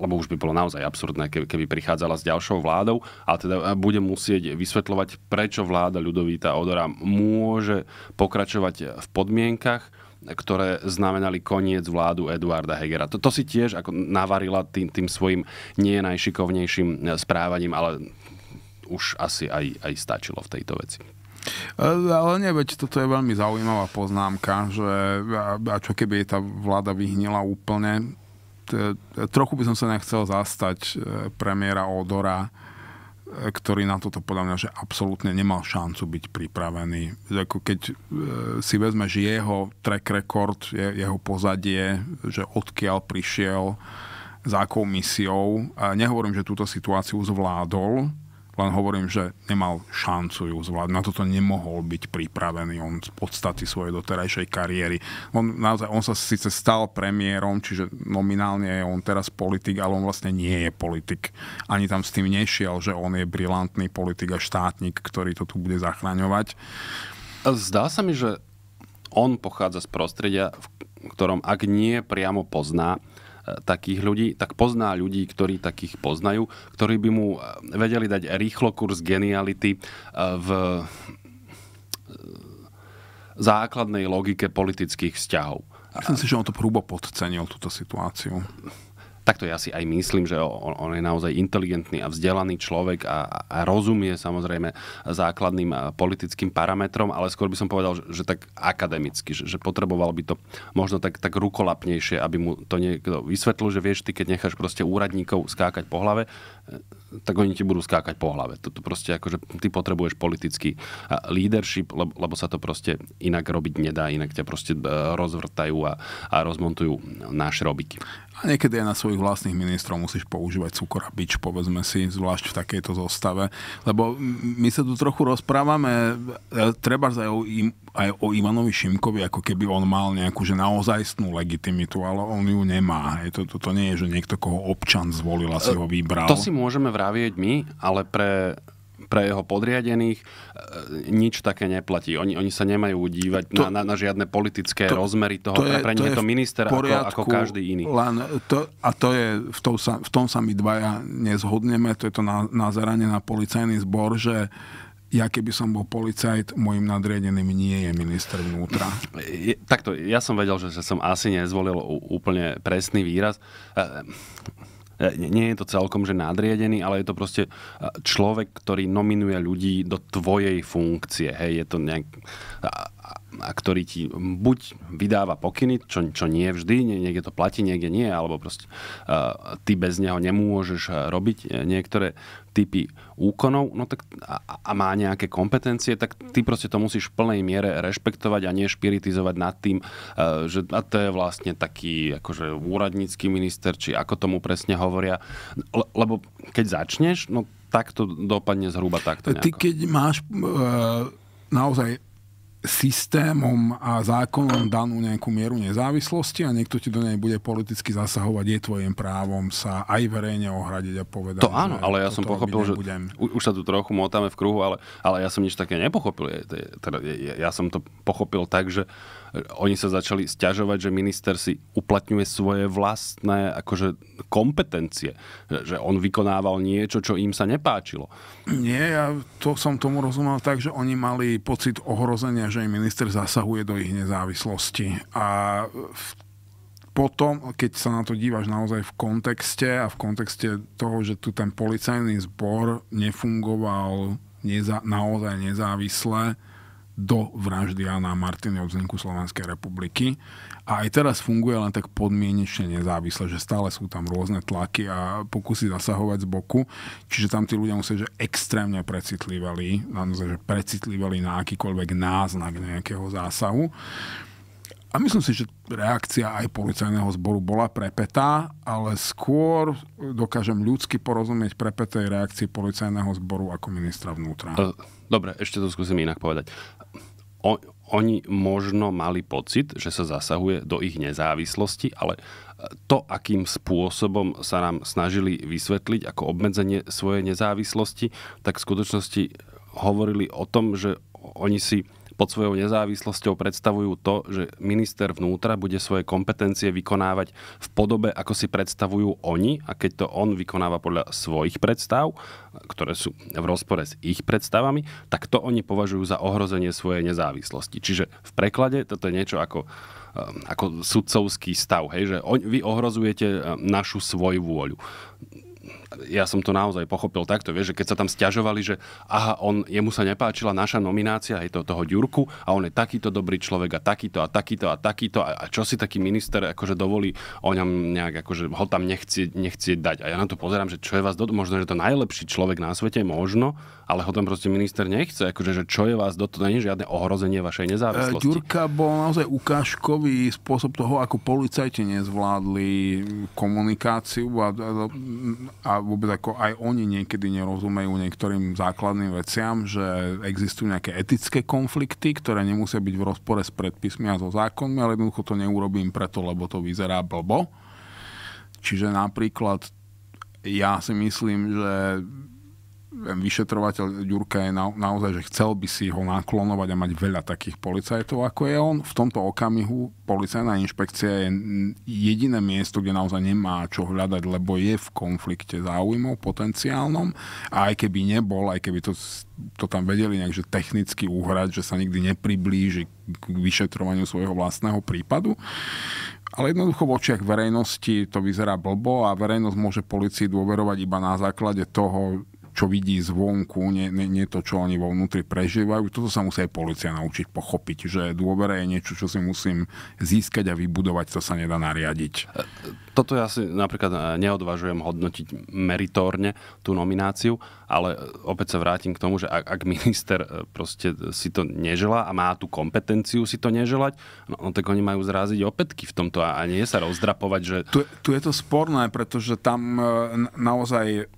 lebo už by bolo naozaj absurdné, keby prichádzala s ďalšou vládou, ale teda e, bude musieť vysvetľovať, prečo vláda ľudovíta Odora môže pokračovať v podmienkach, ktoré znamenali koniec vládu Eduarda Hegera. To, to si tiež ako navarila tým, tým svojim nie najšikovnejším e, správaním, ale už asi aj, aj stačilo v tejto veci. Eh, ale neveď, toto je veľmi zaujímavá poznámka, že a čo keby tá vláda vyhnila úplne. Trochu by som sa nechcel zastať eh, premiéra Odora, eh, ktorý na toto podľa mňa, že absolútne nemal šancu byť pripravený. Ako keď si vezmeš jeho track record, jeho pozadie, že odkiaľ prišiel, za akou misiou, a nehovorím, že túto situáciu zvládol, len hovorím, že nemal šancu ju zvládať. Na toto nemohol byť pripravený. On z podstaty svojej doterajšej kariéry. On, naozaj, on sa síce stal premiérom, čiže nominálne je on teraz politik, ale on vlastne nie je politik. Ani tam s tým nešiel, že on je brilantný politik a štátnik, ktorý to tu bude zachraňovať. Zdá sa mi, že on pochádza z prostredia, v ktorom ak nie priamo pozná, takých ľudí, tak pozná ľudí, ktorí takých poznajú, ktorí by mu e, vedeli dať rýchlo kurz geniality e, v e, základnej logike politických vzťahov. Myslím si, že on to prúbo podcenil, túto situáciu takto ja si aj myslím, že on, on je naozaj inteligentný a vzdelaný človek a, a rozumie samozrejme základným eh, politickým parametrom, ale skôr by som povedal, že, že tak akademicky, že, že potreboval by to možno tak, tak rukolapnejšie, aby mu to niekto vysvetlil, že vieš, ty keď necháš proste úradníkov skákať po hlave, tak oni ti budú skákať po hlave. Toto proste že akože ty potrebuješ politický eh, leadership, lebo, lebo sa to proste inak robiť nedá, inak ťa proste eh, rozvrtajú a, a rozmontujú náš robiky. A niekedy aj na svojich vlastných ministrov musíš používať cukor a bič, povedzme si, zvlášť v takejto zostave, lebo my sa tu trochu rozprávame, eh, treba aj o aj o Ivanovi Šimkovi, ako keby on mal nejakú že naozajstnú legitimitu, ale on ju nemá. Je to, to, to nie je, že niekto, koho občan zvolil a si e, ho vybral. To si môžeme vravieť my, ale pre pre jeho podriadených e, nič také neplatí. Oni, oni sa nemajú dívať to, na, na, na žiadne politické to, rozmery toho. To je, pre nich je to minister poriadku, ako, ako každý iný. Len to, a to je, v tom, sa, v tom sa my dvaja nezhodneme, to je to nazeranie na, na policajný zbor, že uh, ja keby som bol policajt, môjim nadriadeným nie je minister vnútra. Je, takto, ja som vedel, že, že som asi nezvolil úplne presný výraz. E, e, nie je to celkom, že nadriadený, ale je to proste e, človek, ktorý nominuje ľudí do tvojej funkcie. Hej, je to nejak a, a ktorý ti buď vydáva pokyny, čo, čo nie vždy, niekde to platí, niekde nie, alebo proste ty bez neho nemôžeš robiť e, niektoré typy úkonov, no tak a, a má nejaké kompetencie, tak ty proste to musíš v plnej miere rešpektovať a nešpiritizovať nad tým, e, že a to je vlastne taký akože úradnícky minister, či ako tomu presne hovoria. Le, lebo keď začneš, no tak to dopadne zhruba takto nejako. Ty keď máš e, naozaj systémom a zákonom danú nejakú mieru nezávislosti a niekto ti do nej bude politicky zasahovať, je tvojim právom sa aj verejne ohradiť a povedať. To áno, ale ja som pochopil, že už sa tu trochu motáme v kruhu, ale, ale ja som nič také nepochopil. Ja, teda, ja, ja som to pochopil tak, že oni sa začali stiažovať, že minister si uplatňuje svoje vlastné akože, kompetencie, že on vykonával niečo, čo im sa nepáčilo. Nie, ja to som tomu rozumel tak, že oni mali pocit ohrozenia, že im minister zasahuje do ich nezávislosti. A v potom, keď sa na to dívaš naozaj v kontexte a v kontexte toho, že tu ten policajný zbor nefungoval neza- naozaj nezávisle, do vraždy Jana Martiny od vzniku Slovenskej republiky. A aj teraz funguje len tak podmienečne nezávisle, že stále sú tam rôzne tlaky a pokusy zasahovať z boku. Čiže tam tí ľudia musia, že extrémne precitlivali, naozaj, že precitlivali na akýkoľvek náznak nejakého zásahu. A myslím si, že reakcia aj policajného zboru bola prepetá, ale skôr dokážem ľudsky porozumieť prepetej reakcii policajného zboru ako ministra vnútra. Dobre, ešte to skúsim inak povedať on, oni možno mali pocit, že sa zasahuje do ich nezávislosti, ale e, to, akým spôsobom sa nám snažili vysvetliť ako obmedzenie svojej nezávislosti, tak v skutočnosti hovorili o tom, že oni si pod svojou nezávislosťou predstavujú to, že minister vnútra bude svoje kompetencie vykonávať v podobe, ako si predstavujú oni a keď to on vykonáva podľa svojich predstav, ktoré sú v rozpore s ich predstavami, tak to oni považujú za ohrozenie svojej nezávislosti. Čiže v preklade toto je niečo ako um, ako sudcovský stav, hej, že vy ohrozujete um, našu svoju vôľu ja som to naozaj pochopil takto, vieš, že keď sa tam stiažovali, že aha, on, jemu sa nepáčila naša nominácia, aj to, toho Ďurku, a on je takýto dobrý človek a takýto a takýto a takýto a, a čo si taký minister akože dovolí o ňom nejak, akože ho tam nechcie, nechcie dať. A ja na to pozerám, že čo je vás do... Možno, že to najlepší človek na svete, možno, ale ho tam proste minister nechce. Akože, že čo je vás do... To nie je žiadne ohrozenie vašej nezávislosti. E, Ďurka bol naozaj ukážkový spôsob toho, ako policajti nezvládli komunikáciu a, a, a vôbec ako aj oni niekedy nerozumejú niektorým základným veciam, že existujú nejaké etické konflikty, ktoré nemusia byť v rozpore s predpismi a so zákonmi, ale jednoducho to neurobím preto, lebo to vyzerá blbo. Čiže napríklad ja si myslím, že vyšetrovateľ Ďurka je na, naozaj, že chcel by si ho naklonovať a mať veľa takých policajtov, ako je on. V tomto okamihu policajná inšpekcia je jediné miesto, kde naozaj nemá čo hľadať, lebo je v konflikte záujmov potenciálnom a aj keby nebol, aj keby to, to tam vedeli nejak, že technicky uhrať, že sa nikdy nepriblíži k vyšetrovaniu svojho vlastného prípadu, ale jednoducho v očiach verejnosti to vyzerá blbo a verejnosť môže policii dôverovať iba na základe toho, čo vidí zvonku, nie, nie, nie to, čo oni vo vnútri prežívajú. Toto sa musí aj policia naučiť pochopiť, že dôvera je niečo, čo si musím získať a vybudovať, to sa nedá nariadiť. E, toto ja si napríklad e, neodvažujem hodnotiť meritórne tú nomináciu, ale e, opäť sa vrátim k tomu, že ak, ak minister proste si to neželá a má tú kompetenciu si to neželať, no, no tak oni majú zráziť opätky v tomto a, a nie sa rozdrapovať, že... Tu, tu je to sporné, pretože tam naozaj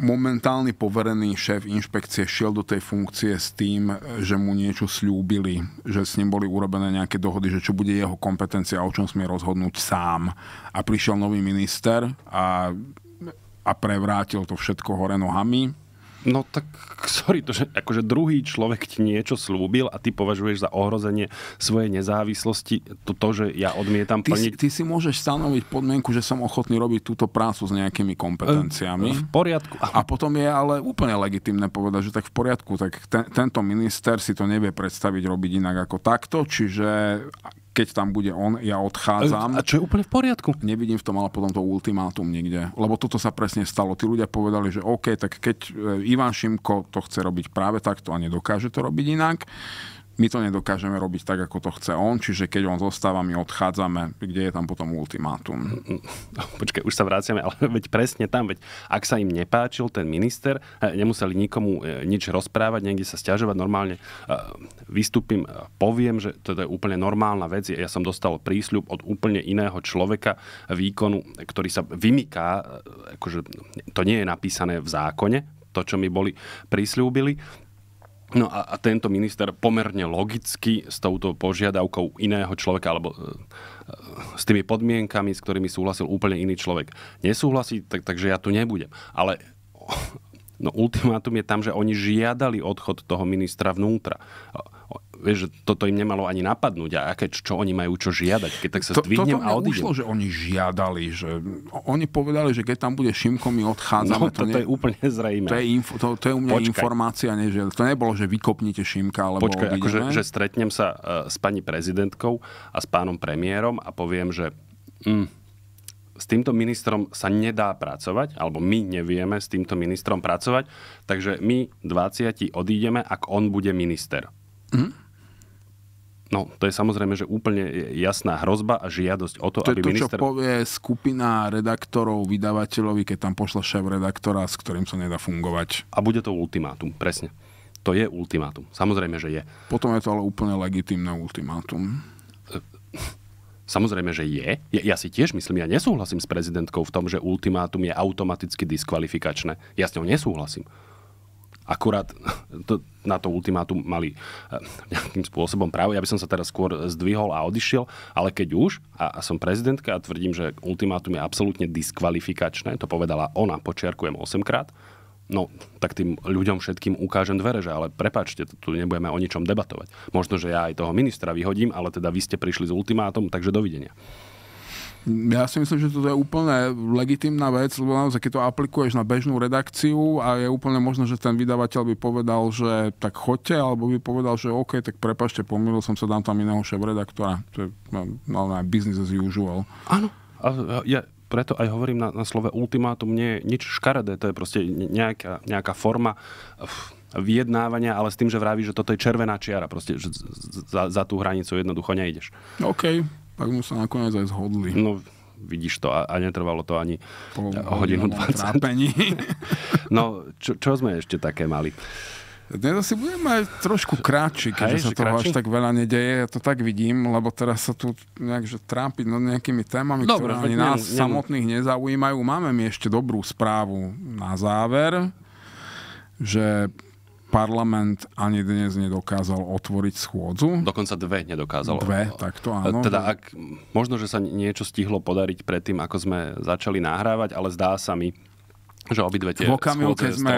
momentálny poverený šéf inšpekcie šiel do tej funkcie s tým, že mu niečo slúbili, že s ním boli urobené nejaké dohody, že čo bude jeho kompetencia a o čom smie rozhodnúť sám. A prišiel nový minister a, a prevrátil to všetko hore nohami No tak, sorry, to, že akože druhý človek ti niečo slúbil a ty považuješ za ohrozenie svojej nezávislosti to, to že ja odmietam ty plniť. Si, ty si môžeš stanoviť podmienku, že som ochotný robiť túto prácu s nejakými kompetenciami. Eh, v poriadku. A potom je ale úplne legitimné povedať, že tak v poriadku, tak ten, tento minister si to nevie predstaviť robiť inak ako takto, čiže keď tam bude on, ja odchádzam. A čo je úplne v poriadku. Nevidím v tom ale potom to ultimátum niekde. Lebo toto sa presne stalo. Tí ľudia povedali, že OK, tak keď e, Ivan Šimko to chce robiť práve takto a nedokáže to robiť inak, my to nedokážeme robiť tak, ako to chce on, čiže keď on zostáva, my odchádzame, kde je tam potom ultimátum. Počkaj, už sa vraciame, ale veď presne tam, veď ak sa im nepáčil ten minister, e, nemuseli nikomu e, nič rozprávať, niekde sa stiažovať, normálne e, vystúpim, poviem, že to je úplne normálna vec, ja som dostal prísľub od úplne iného človeka výkonu, ktorý sa vymyká, akože to nie je napísané v zákone, to, čo mi boli prislúbili, No a, a tento minister pomerne logicky s touto požiadavkou iného človeka alebo e, e, s tými podmienkami, s ktorými súhlasil úplne iný človek, nesúhlasí, tak, takže ja tu nebudem. Ale no, ultimátum je tam, že oni žiadali odchod toho ministra vnútra vieš, že toto im nemalo ani napadnúť a aké, čo oni majú čo žiadať, keď tak sa to, zdvihnem a odídem. Ušlo, že oni žiadali, že oni povedali, že keď tam bude Šimko, my odchádzame. No, to, to, to, je úplne zrejme. To je, info, to, to je u mňa Počkaj. informácia, nie, že to nebolo, že vykopnite Šimka, alebo Počkaj, odídeme. akože, že stretnem sa uh, s pani prezidentkou a s pánom premiérom a poviem, že mm, s týmto ministrom sa nedá pracovať, alebo my nevieme s týmto ministrom pracovať, takže my 20 odídeme, ak on bude minister. Mm. No, to je samozrejme, že úplne jasná hrozba a žiadosť o to, to aby to, minister... To, čo povie skupina redaktorov vydavateľovi, keď tam pošle šéf redaktora, s ktorým sa nedá fungovať. A bude to ultimátum, presne. To je ultimátum. Samozrejme, že je. Potom je to ale úplne legitimné ultimátum. Samozrejme, že je. Ja, ja si tiež myslím, ja nesúhlasím s prezidentkou v tom, že ultimátum je automaticky diskvalifikačné. Ja s ňou nesúhlasím. Akurát to, na to ultimátum mali e, nejakým spôsobom právo. Ja by som sa teraz skôr zdvihol a odišiel, ale keď už, a, a som prezidentka a tvrdím, že ultimátum je absolútne diskvalifikačné, to povedala ona, počiarkujem 8 krát, no tak tým ľuďom všetkým ukážem dvere, že ale prepačte, tu nebudeme o ničom debatovať. Možno, že ja aj toho ministra vyhodím, ale teda vy ste prišli s ultimátom, takže dovidenia. Ja si myslím, že toto je úplne legitimná vec, lebo naozaj, keď to aplikuješ na bežnú redakciu a je úplne možné, že ten vydavateľ by povedal, že tak chodte, alebo by povedal, že OK, tak prepašte, pomýlil som sa, dám tam iného šéf-redaktora. To je no, no, no business as usual. Áno. A ja preto aj hovorím na, na slove ultimátum, nie je nič škaredé, to je proste nejaká, nejaká forma vyjednávania, ale s tým, že vraví, že toto je červená čiara, proste že za, za tú hranicu jednoducho nejdeš. OK, tak mu sa nakoniec aj zhodli. No, vidíš to a, a netrvalo to ani po hodinu 20. No, no, čo, čo sme ešte také mali? Dnes asi budeme aj trošku kratší, keďže sa toho kráči? až tak veľa nedeje. Ja to tak vidím, lebo teraz sa tu nejakže trápiť nad nejakými témami, Dobre, ktoré ani nás nem, samotných nezaujímajú. Máme mi ešte dobrú správu na záver, že parlament ani dnes nedokázal otvoriť schôdzu. Dokonca dve nedokázalo. Dve, tak to áno. E, teda ak, možno, že sa niečo stihlo podariť predtým, ako sme začali nahrávať, ale zdá sa mi, že obidve tie v okamihu, keď sme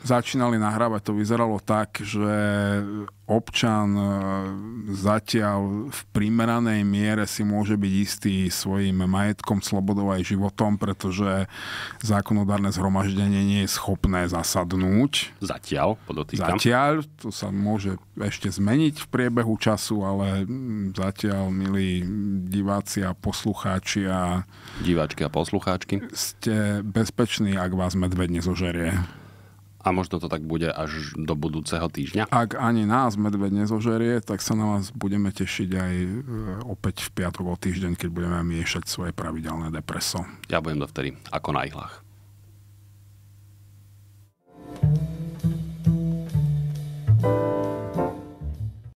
začínali nahrávať, to vyzeralo tak, že občan e, zatiaľ v primeranej miere si môže byť istý svojim majetkom, slobodou aj životom, pretože zákonodárne zhromaždenie nie je schopné zasadnúť. Zatiaľ, podotýkam. Zatiaľ, to sa môže ešte zmeniť v priebehu času, ale mm, zatiaľ, milí diváci a poslucháči a diváčky a poslucháčky. Ste bezpeční, ak vás medveď nezožerie. A možno to tak bude až do budúceho týždňa. Ak ani nás medveď nezožerie, tak sa na vás budeme tešiť aj e, opäť v piatok o týždeň, keď budeme miešať svoje pravidelné depreso. Ja budem dovtedy ako na ihlách. thank you